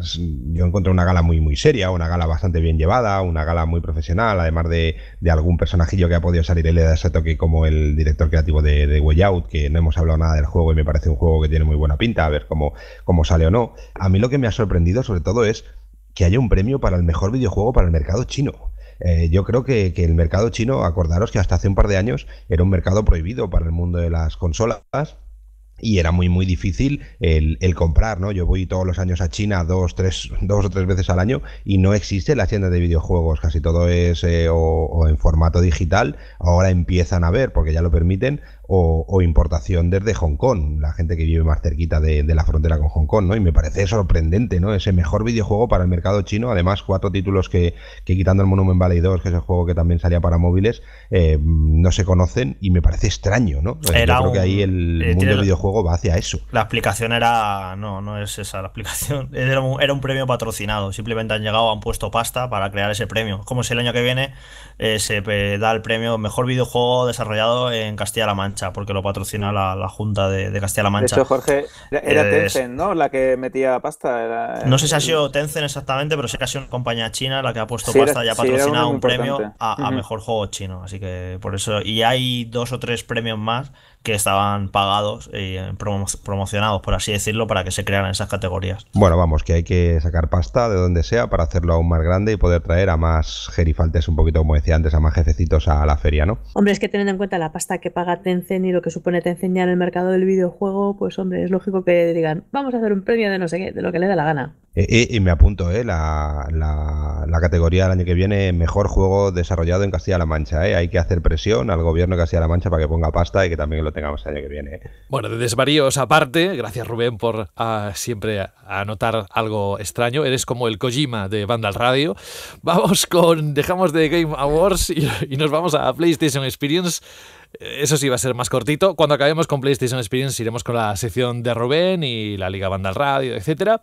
yo encontré una gala muy muy seria, una gala bastante bien llevada, una gala muy profesional, además de, algún personajillo que ha podido salir él le ese toque como el director creativo de, de, Way Out, que no hemos hablado nada del juego y me parece un juego que tiene muy buena pinta, a ver cómo, cómo sale o no. A mí lo que me ha sorprendido sobre todo es que haya un premio para el mejor videojuego para el mercado chino. Eh, yo creo que, el mercado chino, acordaros que hasta hace un par de años era un mercado prohibido para el mundo de las consolas. Y era muy, muy difícil el, comprar, ¿no? Yo voy todos los años a China dos, dos o tres veces al año y no existe la hacienda de videojuegos. Casi todo es eh, o, en formato digital. Ahora empiezan a ver, porque ya lo permiten, o, importación desde Hong Kong, la gente que vive más cerquita de, la frontera con Hong Kong, ¿no? Y me parece sorprendente, ¿no? Ese mejor videojuego para el mercado chino, además cuatro títulos que, quitando el Monument Valley 2, que es el juego que también salía para móviles, eh, no se conocen y me parece extraño, ¿no? yo creo que ahí el eh, mundo del videojuego va hacia eso. La explicación era, no, no es esa la explicación, <laughs> era un, premio patrocinado, simplemente han llegado, han puesto pasta para crear ese premio, como si el año que viene eh, se da el premio mejor videojuego desarrollado en Castilla-La Mancha porque lo patrocina la, la Junta de, Castilla-La Mancha. De hecho, Jorge, era eh, Tencent, ¿no? La que metía pasta. no sé si ha sido Tencent exactamente, pero sé que ha sido una compañía china la que ha puesto pasta y ha patrocinado un premio a, mejor juego chino. Así que por eso. Y hay dos o tres premios más que estaban pagados y eh, promocionados, por así decirlo, para que se crearan esas categorías. Bueno, vamos, que hay que sacar pasta de donde sea para hacerlo aún más grande y poder traer a más gerifaltes, un poquito como decía antes, a más jefecitos a la feria, ¿no? Hombre, es que teniendo en cuenta la pasta que paga Tencent y lo que supone Tencent ya en el mercado del videojuego, pues hombre, es lógico que digan, vamos a hacer un premio de no sé qué, de lo que le dé la gana. Eh, eh, y, me apunto, eh, La, categoría del año que viene, mejor juego desarrollado en Castilla-La Mancha. ¿eh? Hay que hacer presión al gobierno de Castilla-La Mancha para que ponga pasta y que también lo tengamos el año que viene. Bueno, de desvaríos aparte, gracias Rubén por ah, siempre anotar algo extraño. Eres como el Kojima de Vandal Radio. Vamos con, dejamos de Game Awards y, nos vamos a PlayStation Experience. Eso sí va a ser más cortito. Cuando acabemos con PlayStation Experience iremos con la sección de Rubén y la Liga Vandal Radio, etcétera.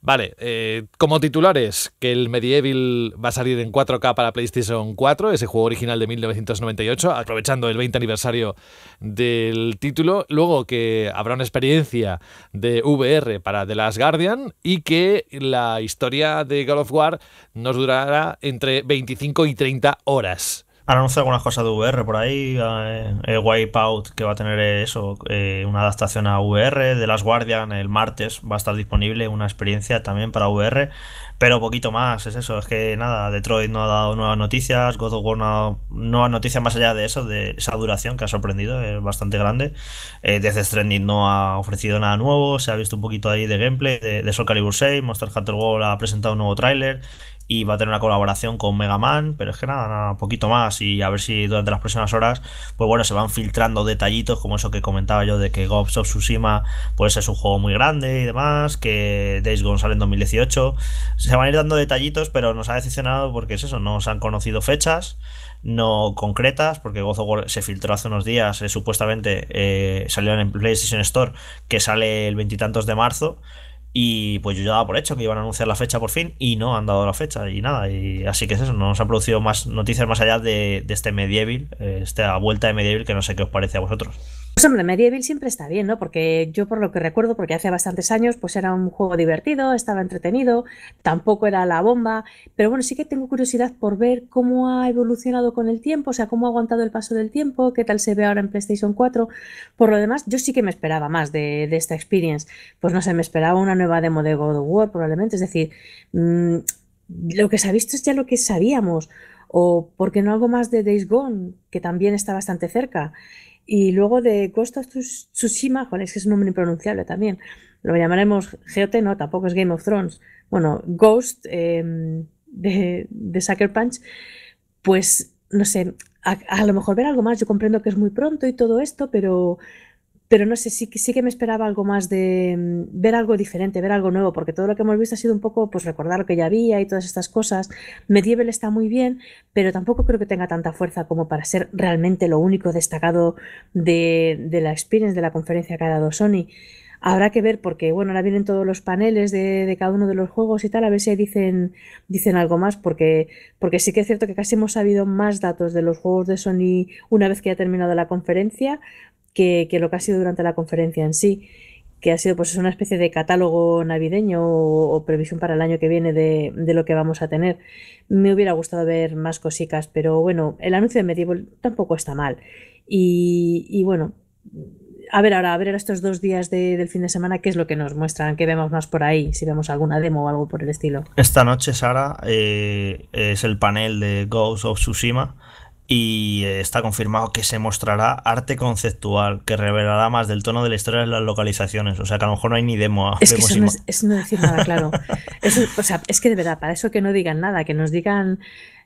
Vale, eh, como titulares, que el Medieval va a salir en 4K para PlayStation 4, ese juego original de 1998, aprovechando el 20 aniversario del título. Luego que habrá una experiencia de VR para The Last Guardian y que la historia de God of War nos durará entre 25 y 30 horas. Han anunciado algunas cosas de VR por ahí. Eh, el Wipeout, que va a tener eso, eh, una adaptación a VR. De Las Guardian, el martes va a estar disponible una experiencia también para VR. Pero poquito más, es eso. Es que nada, Detroit no ha dado nuevas noticias. God of War no ha noticias más allá de eso, de esa duración que ha sorprendido, es bastante grande. Eh, Death Stranding no ha ofrecido nada nuevo. Se ha visto un poquito ahí de gameplay de, de Soul Calibur 6. Monster Hunter World ha presentado un nuevo tráiler y va a tener una colaboración con Mega Man, pero es que nada, nada, poquito más y a ver si durante las próximas horas, pues bueno, se van filtrando detallitos como eso que comentaba yo de que Ghost of Tsushima pues es un juego muy grande y demás, que Days Gone sale en 2018, se van a ir dando detallitos, pero nos ha decepcionado porque es eso, no se han conocido fechas no concretas, porque Gozo se filtró hace unos días, eh, supuestamente eh, salió en PlayStation Store, que sale el veintitantos de marzo, y pues yo ya daba por hecho que iban a anunciar la fecha por fin y no han dado la fecha y nada. Y así que es eso, no nos ha producido más noticias más allá de, este Medieval, eh, esta vuelta de Medieval que no sé qué os parece a vosotros. Pues hombre, Medieval siempre está bien, ¿no? Porque yo por lo que recuerdo, porque hace bastantes años, pues era un juego divertido, estaba entretenido, tampoco era la bomba, pero bueno, sí que tengo curiosidad por ver cómo ha evolucionado con el tiempo, o sea, cómo ha aguantado el paso del tiempo, qué tal se ve ahora en PlayStation 4. Por lo demás, yo sí que me esperaba más de, esta experience. Pues no sé, me esperaba una nueva demo de God of War probablemente, es decir, mm, lo que se ha visto es ya lo que sabíamos, o porque no algo más de Days Gone, que también está bastante cerca. Y luego de Ghost of Tsushima, es que es un nombre impronunciable también. Lo llamaremos GOT, no, tampoco es Game of Thrones. Bueno, Ghost em, de, Sucker Punch, pues no sé, a, lo mejor ver algo más. Yo comprendo que es muy pronto y todo esto, pero pero no sé, sí, sí que me esperaba algo más de mm, ver algo diferente, ver algo nuevo, porque todo lo que hemos visto ha sido un poco pues recordar lo que ya había y todas estas cosas. Medieval está muy bien, pero tampoco creo que tenga tanta fuerza como para ser realmente lo único destacado de, la experiencia, de la conferencia que ha dado Sony. Habrá que ver porque, bueno, ahora vienen todos los paneles de, cada uno de los juegos y tal, a ver si dicen, dicen algo más, porque, porque sí que es cierto que casi hemos sabido más datos de los juegos de Sony una vez que ha terminado la conferencia, que, lo que ha sido durante la conferencia en sí, que ha sido pues una especie de catálogo navideño o, previsión para el año que viene de, lo que vamos a tener. Me hubiera gustado ver más cositas, pero bueno, el anuncio de Medieval tampoco está mal. Y, bueno, a ver ahora, a ver estos dos días del fin de semana qué es lo que nos muestran, qué vemos más por ahí, si vemos alguna demo o algo por el estilo. Esta noche, Sara, eh, es el panel de Ghost of Tsushima y eh, está confirmado que se mostrará arte conceptual que revelará más del tono de la historia en las localizaciones. O sea, que a lo mejor no hay ni demo. Ah, es que eso es, no, decir nada, claro. <laughs> o sea, es que de verdad, para eso que no digan nada, que nos digan,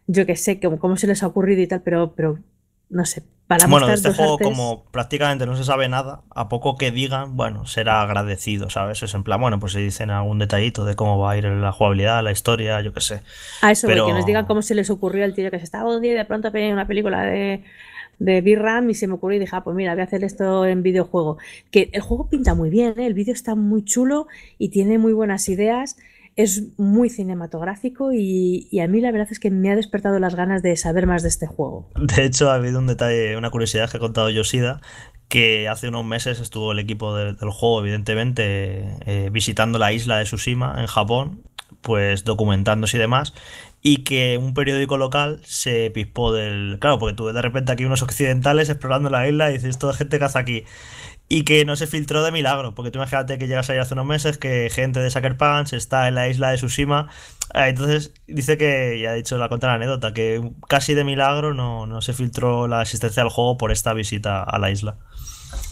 yo qué sé, cómo, se les ha ocurrido y tal, pero, pero no sé. Para bueno, de este juego, como prácticamente no se sabe nada, a poco que digan, bueno, será agradecido, ¿sabes? Es en plan, bueno, pues si dicen algún detallito de cómo va a ir la jugabilidad, la historia, yo qué sé. A eso, Pero... que nos digan cómo se les ocurrió el tío que se estaba un día y de pronto veía una película de, de b y se me ocurrió y dije, ah, pues mira, voy a hacer esto en videojuego. Que el juego pinta muy bien, ¿eh? el vídeo está muy chulo y tiene muy buenas ideas. Es muy cinematográfico y, a mí la verdad es que me ha despertado las ganas de saber más de este juego. De hecho, ha habido un detalle, una curiosidad que ha contado Yoshida, que hace unos meses estuvo el equipo del juego, evidentemente, eh, visitando la isla de Tsushima en Japón, pues documentándose y demás, y que un periódico local se pispó del... Claro, porque tuve de repente aquí unos occidentales explorando la isla y dices, toda gente caza aquí y que no se filtró de milagro, porque tú imagínate que llegas ahí hace unos meses, que gente de Sucker Punch está en la isla de Tsushima, ah, entonces dice que, ya ha dicho la contra anécdota, que casi de milagro no, no se filtró la existencia del juego por esta visita a la isla.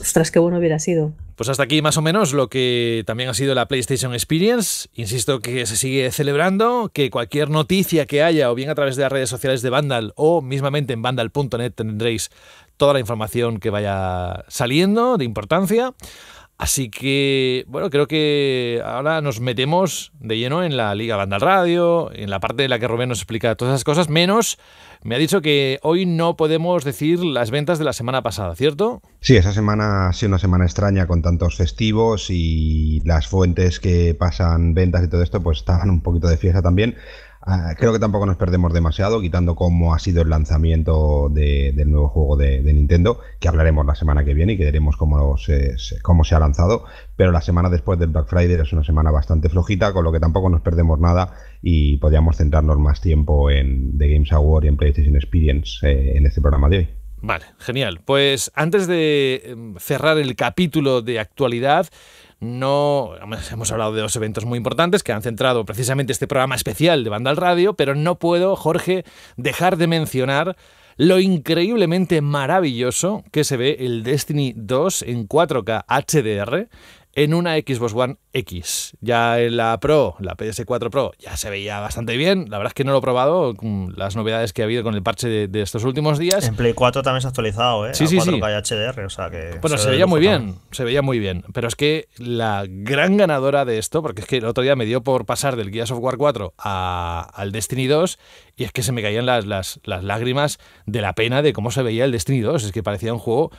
Ostras, qué bueno hubiera sido. Pues hasta aquí más o menos lo que también ha sido la PlayStation Experience. Insisto que se sigue celebrando, que cualquier noticia que haya, o bien a través de las redes sociales de Vandal o mismamente en vandal.net tendréis toda la información que vaya saliendo de importancia. Así que, bueno, creo que ahora nos metemos de lleno en la Liga Vandal Radio, en la parte de la que Rubén nos explica todas esas cosas, menos me ha dicho que hoy no podemos decir las ventas de la semana pasada, ¿cierto? Sí, esa semana ha sido una semana extraña con tantos festivos y las fuentes que pasan ventas y todo esto, pues estaban un poquito de fiesta también. Ah, creo que tampoco nos perdemos demasiado, quitando cómo ha sido el lanzamiento de, del nuevo juego de, Nintendo, que hablaremos la semana que viene y que veremos cómo se, cómo se ha lanzado. Pero la semana después del Black Friday es una semana bastante flojita, con lo que tampoco nos perdemos nada y podríamos centrarnos más tiempo en The Games Award y en PlayStation Experience eh, en este programa de hoy. Vale, genial. Pues antes de em, cerrar el capítulo de actualidad, no hemos hablado de dos eventos muy importantes que han centrado precisamente este programa especial de Banda al Radio, pero no puedo, Jorge, dejar de mencionar lo increíblemente maravilloso que se ve el Destiny 2 en 4K HDR en una Xbox One X. Ya en la Pro, la PS4 Pro, ya se veía bastante bien. La verdad es que no lo he probado, con las novedades que ha habido con el parche de, estos últimos días. En Play 4 también se ha actualizado, ¿eh? Sí, a sí, 4K HDR, o sea que... Bueno, se, veía muy bien, se veía muy bien. Pero es que la gran ganadora de esto, porque es que el otro día me dio por pasar del Gears of War 4 a, al Destiny 2 y es que se me caían las, las, lágrimas de la pena de cómo se veía el Destiny 2. Es que parecía un juego,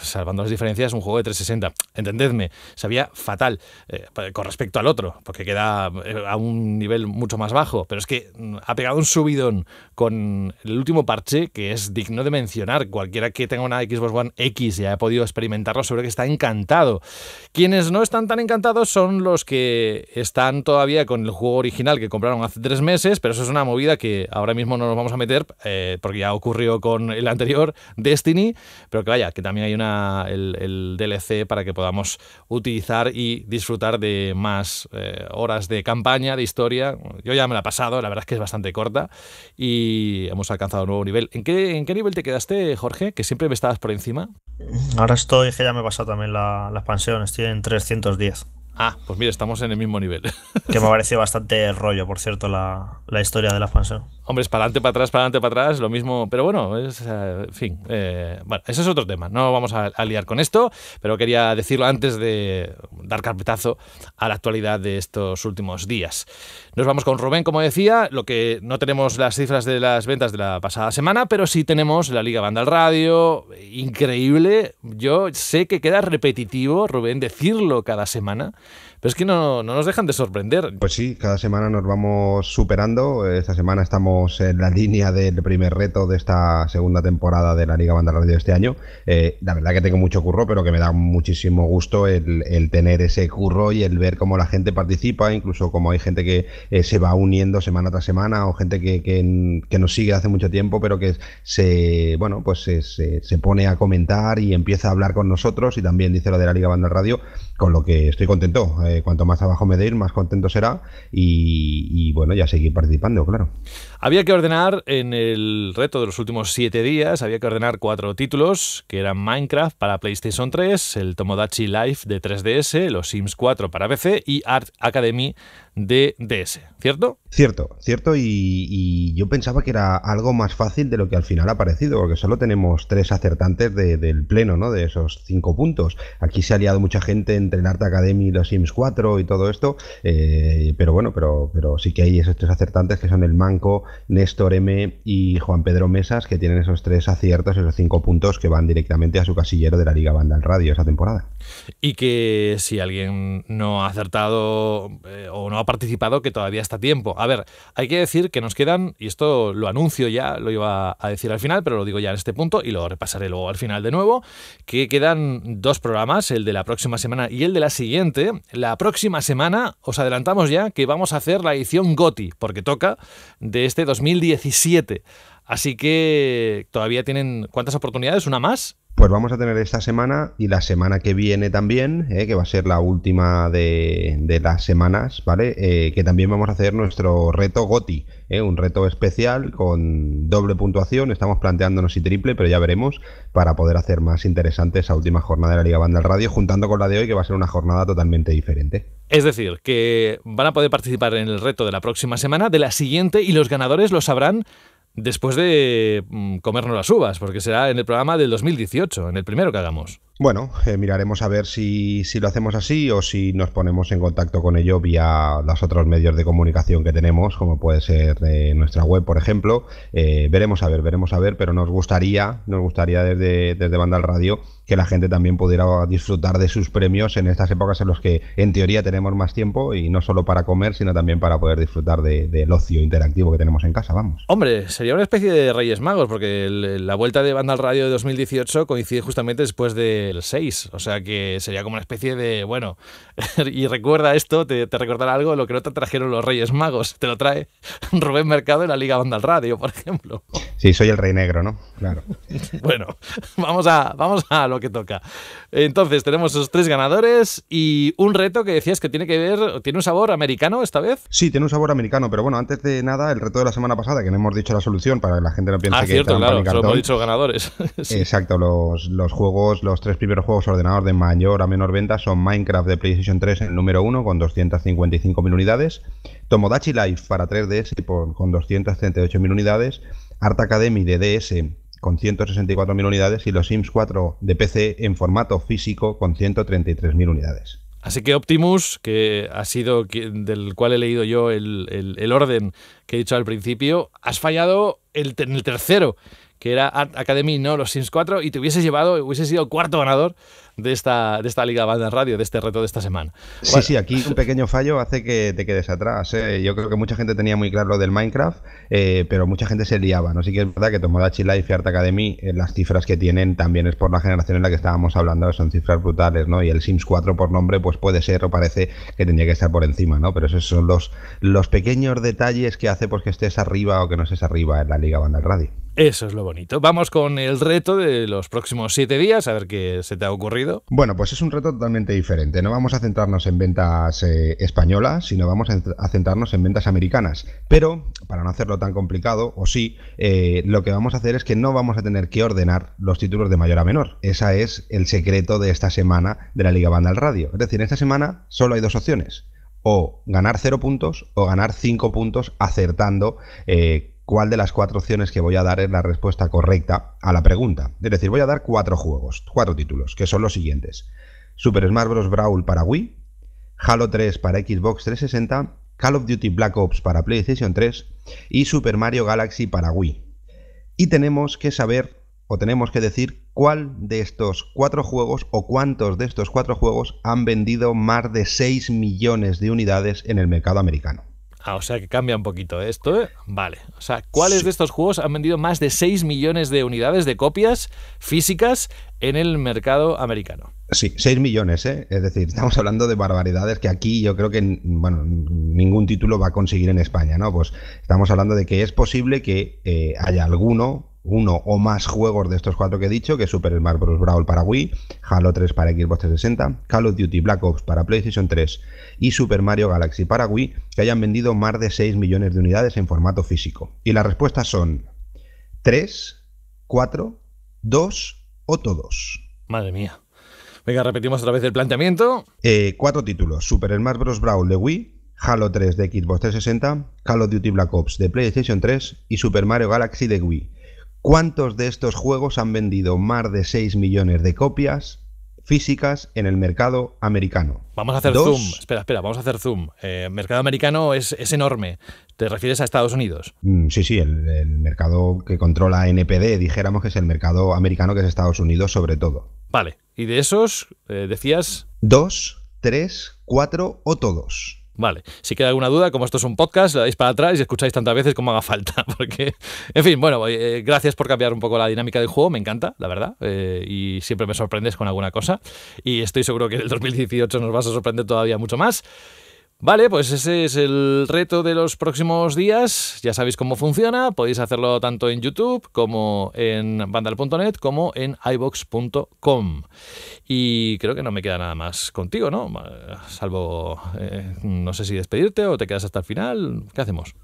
salvando las diferencias, un juego de 360. Entendedme, sabía fatal eh, con respecto al otro, porque queda eh, a un nivel mucho más bajo. Pero es que mm, ha pegado un subidón con el último parche que es digno de mencionar. Cualquiera que tenga una Xbox One X ya ha podido experimentarlo, sobre que está encantado. Quienes no están tan encantados son los que están todavía con el juego original que compraron hace tres meses, pero eso es una movida que ahora mismo no nos vamos a meter, eh, porque ya ocurrió con el anterior, Destiny, pero que vaya, que también hay una, el, DLC para que podamos utilizar y disfrutar de más eh, horas de campaña, de historia. Yo ya me la he pasado, la verdad es que es bastante corta y hemos alcanzado un nuevo nivel. ¿En qué, en qué nivel te quedaste, Jorge? Que siempre me estabas por encima. Ahora estoy, que ya me he pasado también la expansión, estoy en 310. Ah, pues mira, estamos en el mismo nivel. <laughs> que me ha <laughs> parecido bastante rollo, por cierto, la, historia de la expansión. Hombre, es para adelante, para atrás, para adelante, para atrás, lo mismo. Pero bueno, es, eh, en fin. Eh, bueno, ese es otro tema. No vamos a, a, liar con esto, pero quería decirlo antes de dar carpetazo a la actualidad de estos últimos días. Nos vamos con Rubén, como decía, lo que no tenemos las cifras de las ventas de la pasada semana, pero sí tenemos la Liga Banda al Radio, increíble. Yo sé que queda repetitivo, Rubén, decirlo cada semana. Pero es que no, nos dejan de sorprender. Pues sí, cada semana nos vamos superando. Esta semana estamos en la línea del primer reto de esta segunda temporada de la Liga Banda Radio este año. Eh, la verdad que tengo mucho curro, pero que me da muchísimo gusto el, tener ese curro y el ver cómo la gente participa, incluso como hay gente que eh, se va uniendo semana tras semana o gente que, que, nos sigue hace mucho tiempo, pero que se, bueno, pues se, se, se pone a comentar y empieza a hablar con nosotros y también dice lo de la Liga Banda Radio, con lo que estoy contento. Eh, cuanto más abajo me de ir, más contento será y, y, bueno, ya seguir participando, claro. Había que ordenar en el reto de los últimos siete días, había que ordenar cuatro títulos, que eran Minecraft para PlayStation 3, el Tomodachi Life de 3DS, los Sims 4 para PC y Art Academy de DS, ¿cierto? Cierto, cierto, y, yo pensaba que era algo más fácil de lo que al final ha parecido, porque solo tenemos tres acertantes del pleno, ¿no? De esos cinco puntos. Aquí se ha liado mucha gente entre el Art Academy y los Sims 4 y todo esto, eh, pero bueno, pero, pero sí que hay esos tres acertantes que son el Manco, Néstor M y Juan Pedro Mesas, que tienen esos tres aciertos, esos cinco puntos que van directamente a su casillero de la Liga Banda al Radio esa temporada y que si alguien no ha acertado eh, o no ha participado, que todavía está a tiempo. A ver, hay que decir que nos quedan, y esto lo anuncio ya, lo iba a decir al final, pero lo digo ya en este punto y lo repasaré luego al final de nuevo, que quedan dos programas, el de la próxima semana y el de la siguiente. La próxima semana os adelantamos ya que vamos a hacer la edición GOTI, porque toca de este 2017. Así que todavía tienen cuántas oportunidades, una más pues vamos a tener esta semana y la semana que viene también, eh, que va a ser la última de, las semanas, ¿vale? Eh, que también vamos a hacer nuestro reto GOTI, eh, un reto especial con doble puntuación, estamos planteándonos y triple, pero ya veremos, para poder hacer más interesante esa última jornada de la Liga Banda Radio, juntando con la de hoy, que va a ser una jornada totalmente diferente. Es decir, que van a poder participar en el reto de la próxima semana, de la siguiente, y los ganadores lo sabrán después de mm, comernos las uvas, porque será en el programa del 2018, en el primero que hagamos. Bueno, eh, miraremos a ver si, si, lo hacemos así o si nos ponemos en contacto con ello vía los otros medios de comunicación que tenemos, como puede ser eh, nuestra web, por ejemplo. Eh, veremos a ver, veremos a ver, pero nos gustaría, nos gustaría desde, desde Banda al Radio que la gente también pudiera disfrutar de sus premios en estas épocas en las que en teoría tenemos más tiempo y no solo para comer, sino también para poder disfrutar del de, ocio interactivo que tenemos en casa, vamos. Hombre, sería una especie de Reyes Magos, porque la vuelta de Banda al Radio de 2018 coincide justamente después de el 6. O sea que sería como una especie de, bueno, <laughs> y recuerda esto, te, recordará algo lo que no te trajeron los Reyes Magos. Te lo trae <laughs> Rubén Mercado en la Liga Banda al Radio, por ejemplo. Sí, soy el Rey Negro, ¿no? Claro. <laughs> bueno, vamos a, vamos a lo que toca. Entonces, tenemos esos tres ganadores y un reto que decías que tiene que ver, ¿tiene un sabor americano esta vez? Sí, tiene un sabor americano, pero bueno, antes de nada, el reto de la semana pasada, que no hemos dicho la solución para que la gente no piense ah, que cierto, claro, solo hemos dicho ganadores. Exacto, los juegos, los tres primeros juegos ordenador de mayor a menor venta son Minecraft de PlayStation 3 en el número 1 con 255.000 unidades, Tomodachi Life para 3DS con 238.000 unidades, Art Academy de DS con 164.000 unidades y los Sims 4 de PC en formato físico con 133.000 unidades. Así que Optimus, que ha sido del cual he leído yo el, orden que he dicho al principio, has fallado en el tercero que era Art Academy, ¿no? Los Sims 4, y te hubieses llevado, hubiese sido cuarto ganador de esta, de esta Liga Banda Radio, de este reto de esta semana. Sí, sí, aquí un pequeño fallo hace que te quedes atrás. ¿eh? Yo creo que mucha gente tenía muy claro lo del Minecraft, eh, pero mucha gente se liaba. ¿no? Sí que es verdad que Tomodachi Life y Art Academy, eh, las cifras que tienen también es por la generación en la que estábamos hablando, son cifras brutales, ¿no? Y el Sims 4 por nombre, pues puede ser o parece que tendría que estar por encima, ¿no? Pero esos son los, los pequeños detalles que hace pues, que estés arriba o que no estés arriba en la Liga Banda Radio. Eso es lo bonito. Vamos con el reto de los próximos siete días, a ver qué se te ha ocurrido. Bueno, pues es un reto totalmente diferente. No vamos a centrarnos en ventas eh, españolas, sino vamos a centrarnos en ventas americanas. Pero, para no hacerlo tan complicado, o sí, eh, lo que vamos a hacer es que no vamos a tener que ordenar los títulos de mayor a menor. Ese es el secreto de esta semana de la Liga Banda al Radio. Es decir, esta semana solo hay dos opciones. O ganar cero puntos o ganar cinco puntos acertando eh, cuál de las cuatro opciones que voy a dar es la respuesta correcta a la pregunta. Es decir, voy a dar cuatro juegos, cuatro títulos, que son los siguientes. Super Smash Bros. Brawl para Wii, Halo 3 para Xbox 360, Call of Duty Black Ops para PlayStation 3 y Super Mario Galaxy para Wii. Y tenemos que saber o tenemos que decir cuál de estos cuatro juegos o cuántos de estos cuatro juegos han vendido más de 6 millones de unidades en el mercado americano. Ah, o sea que cambia un poquito esto, ¿eh? Vale. O sea, ¿cuáles de estos juegos han vendido más de 6 millones de unidades de copias físicas en el mercado americano? Sí, 6 millones, ¿eh? Es decir, estamos hablando de barbaridades que aquí yo creo que, bueno, ningún título va a conseguir en España, ¿no? Pues estamos hablando de que es posible que eh, haya alguno uno o más juegos de estos cuatro que he dicho, que es Super Smash Bros. Brawl para Wii, Halo 3 para Xbox 360, Call of Duty Black Ops para PlayStation 3 y Super Mario Galaxy para Wii, que hayan vendido más de 6 millones de unidades en formato físico. Y las respuestas son 3, 4, 2 o todos. Madre mía. Venga, repetimos otra vez el planteamiento. Eh, cuatro títulos, Super Smash Bros. Brawl de Wii, Halo 3 de Xbox 360, Call of Duty Black Ops de PlayStation 3 y Super Mario Galaxy de Wii. ¿Cuántos de estos juegos han vendido más de 6 millones de copias físicas en el mercado americano? Vamos a hacer zoom. Espera, espera, vamos a hacer zoom. Eh, mercado americano es, enorme. ¿Te refieres a Estados Unidos? Mm, sí, sí, el, mercado que controla NPD, dijéramos que es el mercado americano, que es Estados Unidos sobre todo. Vale, ¿y de esos eh, decías? Dos, tres, cuatro o todos. Vale, si queda alguna duda, como esto es un podcast, la dais para atrás y escucháis tantas veces como haga falta. <laughs> Porque, en fin, bueno, eh, gracias por cambiar un poco la dinámica del juego, me encanta, la verdad. Eh, y siempre me sorprendes con alguna cosa. Y estoy seguro que en el 2018 nos vas a sorprender todavía mucho más. Vale, pues ese es el reto de los próximos días. Ya sabéis cómo funciona. Podéis hacerlo tanto en YouTube como en vandal.net como en ibox.com. Y creo que no me queda nada más contigo, ¿no? Salvo, eh, no sé si despedirte o te quedas hasta el final. ¿Qué hacemos?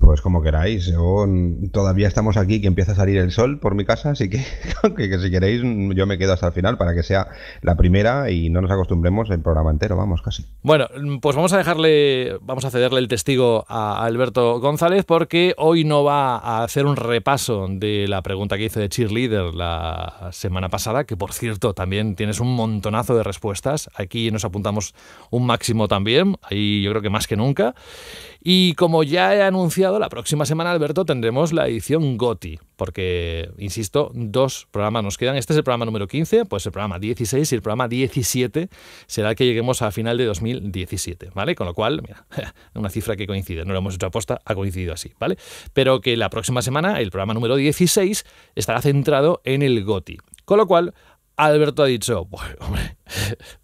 Pues como queráis, mm, todavía estamos aquí que empieza a salir el sol por mi casa, así que, <laughs> si queréis mm, yo me quedo hasta el final para que sea la primera y no nos acostumbremos el programa entero, vamos casi. Bueno, mm, pues vamos a dejarle, vamos a cederle el testigo a Alberto González porque hoy no va a hacer un repaso de la pregunta que hizo de cheerleader la semana pasada, que por cierto también tienes un montonazo de respuestas, aquí nos apuntamos un máximo también, ahí yo creo que más que nunca. Y como ya he anunciado, la próxima semana, Alberto, tendremos la edición GOTI, porque, insisto, dos programas nos quedan. Este es el programa número 15, pues el programa 16 y el programa 17 será que lleguemos a final de 2017, ¿vale? Con lo cual, mira, <laughs> una cifra que coincide, no lo hemos hecho aposta, ha coincidido así, ¿vale? Pero que la próxima semana, el programa número 16 estará centrado en el GOTI. Con lo cual, Alberto ha dicho, bueno, hombre,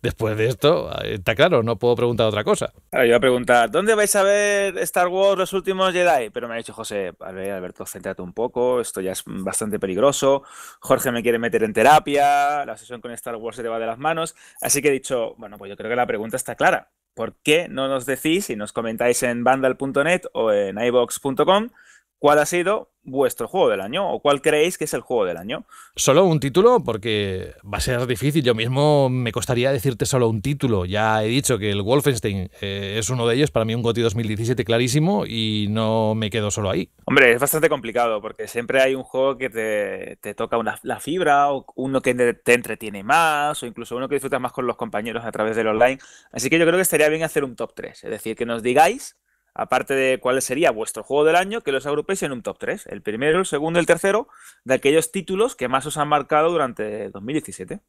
después de esto, eh, está claro, no puedo preguntar otra cosa. Ahora yo voy a preguntar, ¿dónde vais a ver Star Wars los últimos Jedi? Pero me ha dicho José, a ver, Alberto, céntrate un poco, esto ya es bastante peligroso, Jorge me quiere meter en terapia, la sesión con Star Wars se te va de las manos, así que he dicho, bueno, pues yo creo que la pregunta está clara. ¿Por qué no nos decís y nos comentáis en vandal.net o en iVox.com ¿Cuál ha sido vuestro juego del año o cuál creéis que es el juego del año. Solo un título porque va a ser difícil. Yo mismo me costaría decirte solo un título. Ya he dicho que el Wolfenstein eh, es uno de ellos, para mí un GOTI 2017 clarísimo y no me quedo solo ahí. Hombre, es bastante complicado porque siempre hay un juego que te, toca la fibra o uno que te entretiene más o incluso uno que disfrutas más con los compañeros a través del online. Así que yo creo que estaría bien hacer un top 3, es decir, que nos digáis aparte de cuál sería vuestro juego del año, que los agrupéis en un top 3. El primero, el segundo, el tercero, de aquellos títulos que más os han marcado durante 2017.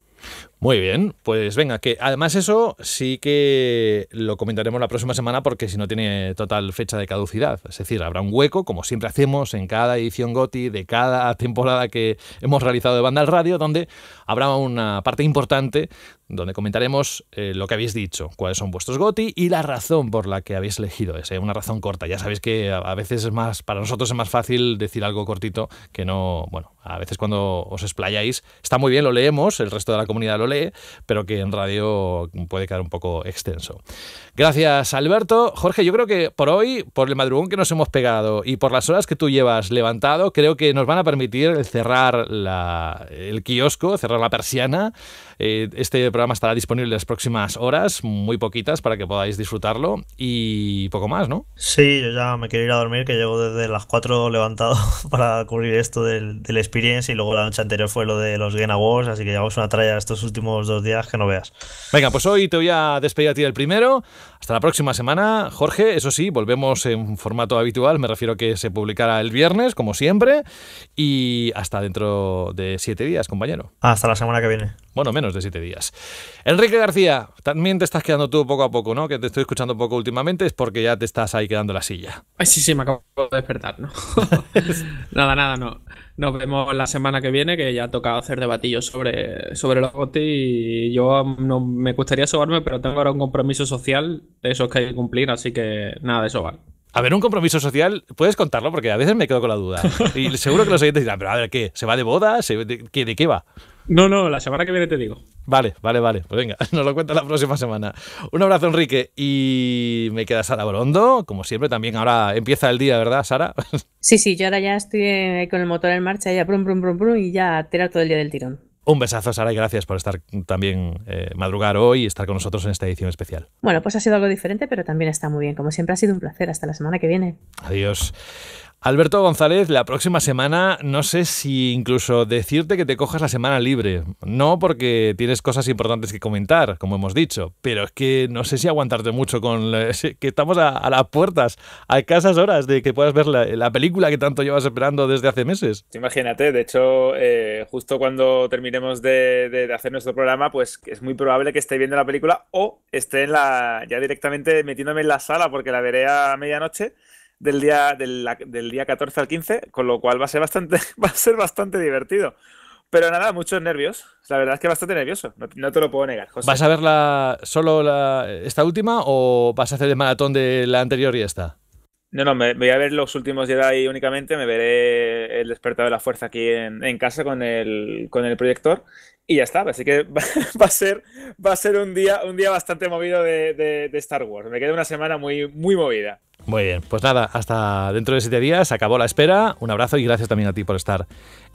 Muy bien, pues venga, que además eso sí que lo comentaremos la próxima semana porque si no tiene total fecha de caducidad. Es decir, habrá un hueco, como siempre hacemos en cada edición GOTI de cada <laughs> temporada que hemos realizado de banda al radio, donde habrá una parte importante donde comentaremos eh, lo que habéis dicho, cuáles son vuestros GOTI y la razón por la que habéis elegido ese. Una razón corta. Ya sabéis que a veces es más, para nosotros es más fácil decir algo cortito que no, bueno, a veces cuando os explayáis, está muy bien, lo leemos, el resto de la comunidad lo lee, pero que en radio puede quedar un poco extenso. Gracias, Alberto. Jorge, yo creo que por hoy, por el madrugón que nos hemos pegado y por las horas que tú llevas levantado, creo que nos van a permitir cerrar el kiosco, cerrar la persiana. Eh, este programa programa estará disponible las próximas horas, muy poquitas, para que podáis disfrutarlo y poco más, ¿no? Sí, yo ya me quiero ir a dormir, que llevo desde las 4 levantado <laughs> para cubrir esto del, del Experience y luego la noche anterior fue lo de los Game Awards, así que llevamos una tralla estos últimos dos días que no veas. Venga, pues hoy te voy a despedir a ti del primero. Hasta la próxima semana, Jorge. Eso sí, volvemos en formato habitual, me refiero a que se publicará el viernes, como siempre, y hasta dentro de siete días, compañero. Hasta la semana que viene. Bueno, menos de siete días. Enrique García, también te estás quedando tú poco a poco, ¿no? Que te estoy escuchando poco últimamente, es porque ya te estás ahí quedando la silla. sí, sí, me acabo de despertar, ¿no? <laughs> nada, nada, no. Nos vemos la semana que viene, que ya ha tocado hacer debatillos sobre, sobre los y yo no, me gustaría sobarme, pero tengo ahora un compromiso social de esos que hay que cumplir, así que nada de sobar. A ver, un compromiso social, puedes contarlo porque a veces me quedo con la duda. <laughs> Y seguro que los oyentes dirán, pero a ver, ¿qué? ¿Se va de boda? de qué va? No, no, la semana que viene te digo. Vale, vale, vale. Pues venga, <laughs> nos lo cuenta la próxima semana. Un abrazo, Enrique. Y me queda Sara Borondo, como siempre, también ahora empieza el día, ¿verdad, Sara? <laughs> Sí, sí, yo ahora ya estoy eh, con el motor en marcha, ya brum, brum, brum, brum, y ya tira todo el día del tirón. Un besazo, Sara, y gracias por estar también eh, madrugar hoy y estar con nosotros en esta edición especial. Bueno, pues ha sido algo diferente, pero también está muy bien. Como siempre, ha sido un placer. Hasta la semana que viene. Adiós. Alberto González, la próxima semana no sé si incluso decirte que te cojas la semana libre. No porque tienes cosas importantes que comentar, como hemos dicho, pero es que no sé si aguantarte mucho con <laughs> que estamos a, las puertas, a casas horas de que puedas ver la, película que tanto llevas esperando desde hace meses. Imagínate, de hecho, eh, justo cuando terminemos de, hacer nuestro programa, pues es muy probable que esté viendo la película o esté en la, ya directamente metiéndome en la sala porque la veré a medianoche del día, del, día 14 al 15, con lo cual va a ser bastante, <laughs> va a ser bastante divertido. Pero nada, muchos nervios. La verdad es que bastante nervioso. No, te lo puedo negar, ¿Vas a ver la, solo la, esta última o vas a hacer el maratón de la anterior y esta? No, no, me, voy a ver los últimos ahí únicamente. Me veré el despertar de la fuerza aquí en, en casa con el, con el proyector. Y ya está, así que <laughs> va, a ser, va a ser un, día, un día bastante movido de, Star Wars. Me queda una semana muy, muy movida. Muy bien, pues nada, hasta dentro de siete días, acabó la espera. Un abrazo y gracias también a ti por estar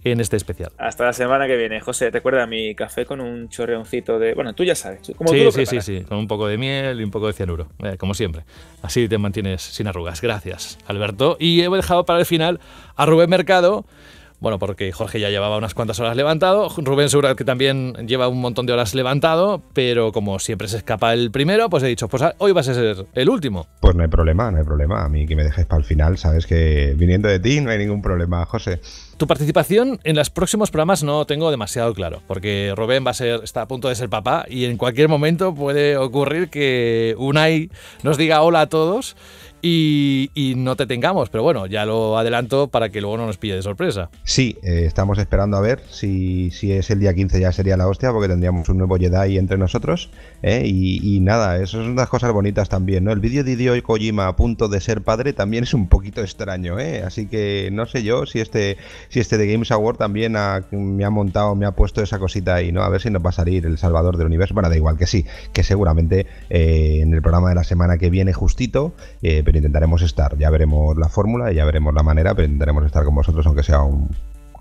en este especial. Hasta la semana que viene, José. ¿Te acuerdas mi café con un chorreoncito de. Bueno, tú ya sabes. Como sí, tú lo sí, sí, sí, con un poco de miel y un poco de cianuro, eh, como siempre. Así te mantienes sin arrugas. Gracias, Alberto. Y he dejado para el final a Rubén Mercado bueno, porque Jorge ya llevaba unas cuantas horas levantado, Rubén seguro que también lleva un montón de horas levantado, pero como siempre se escapa el primero, pues he dicho, pues ah, hoy vas a ser el último. Pues no hay problema, no hay problema. A mí que me dejes para el final, sabes que viniendo de ti no hay ningún problema, José. Tu participación en los próximos programas no tengo demasiado claro, porque Rubén va a ser, está a punto de ser papá y en cualquier momento puede ocurrir que Unai nos diga hola a todos y, no te tengamos. Pero bueno, ya lo adelanto para que luego no nos pille de sorpresa. Sí, eh, estamos esperando a ver si, si es el día 15 ya sería la hostia porque tendríamos un nuevo Jedi entre nosotros. ¿eh? y, nada, eso es unas cosas bonitas también, ¿no? El vídeo de y Kojima a punto de ser padre también es un poquito extraño, ¿eh? Así que no sé yo si este, si este de Games Award también me ha montado, me ha puesto esa cosita ahí, ¿no? A ver si nos va a salir el salvador del universo. Bueno, da igual que sí, que seguramente eh, en el programa de la semana que viene justito, pero intentaremos estar. Ya veremos la fórmula, ya veremos la manera, pero intentaremos estar con vosotros aunque sea un,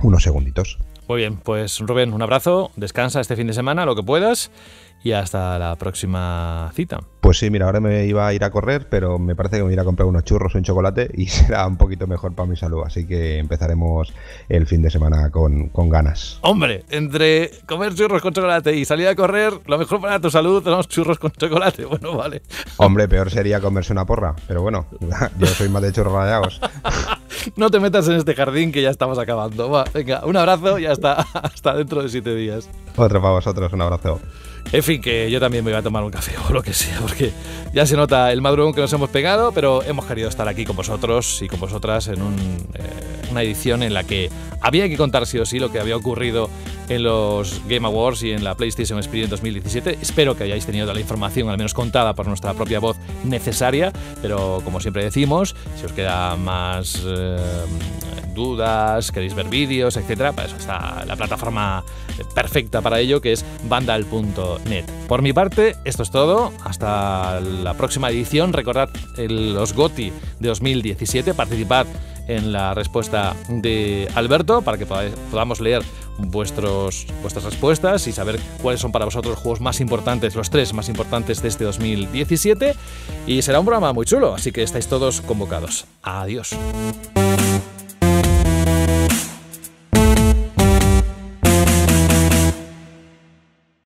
unos segunditos. Muy bien, pues Rubén, un abrazo, descansa este fin de semana, lo que puedas y hasta la próxima cita. Pues sí, mira, ahora me iba a ir a correr, pero me parece que me voy a a comprar unos churros, un chocolate <laughs> y será un poquito mejor para mi salud. Así que empezaremos el fin de semana con, ganas. Hombre, entre comer churros con chocolate y salir a correr, lo mejor para tu salud son los churros con chocolate. <laughs> Bueno, vale. Hombre, peor sería comerse una porra, pero bueno, <laughs> yo soy más de churros rayados. no te metas en este jardín que ya estamos acabando. venga, un abrazo y hasta, hasta dentro de siete días. Otro para vosotros, un abrazo. En fin, que yo también me iba a tomar un café <laughs> o lo que sea, porque ya se nota el madrugón que nos hemos pegado, pero hemos querido estar aquí con vosotros y con vosotras en eh, una edición en la que había que contar sí o sí lo que había ocurrido en los Game Awards y en la PlayStation en 2017. Espero que hayáis tenido la información, al menos contada por nuestra propia voz, necesaria, pero como siempre decimos, si os queda más... Eh, dudas, queréis ver vídeos, etcétera, pues está la plataforma eh, perfecta para ello que es Punto. Por mi parte, esto es todo. Hasta la próxima edición. Recordad los GOTI de 2017. Participad en la respuesta de Alberto para que podamos leer vuestros, vuestras respuestas y saber cuáles son para vosotros los juegos más importantes, los tres más importantes de este 2017. Y será un programa muy chulo, así que estáis todos convocados. Adiós.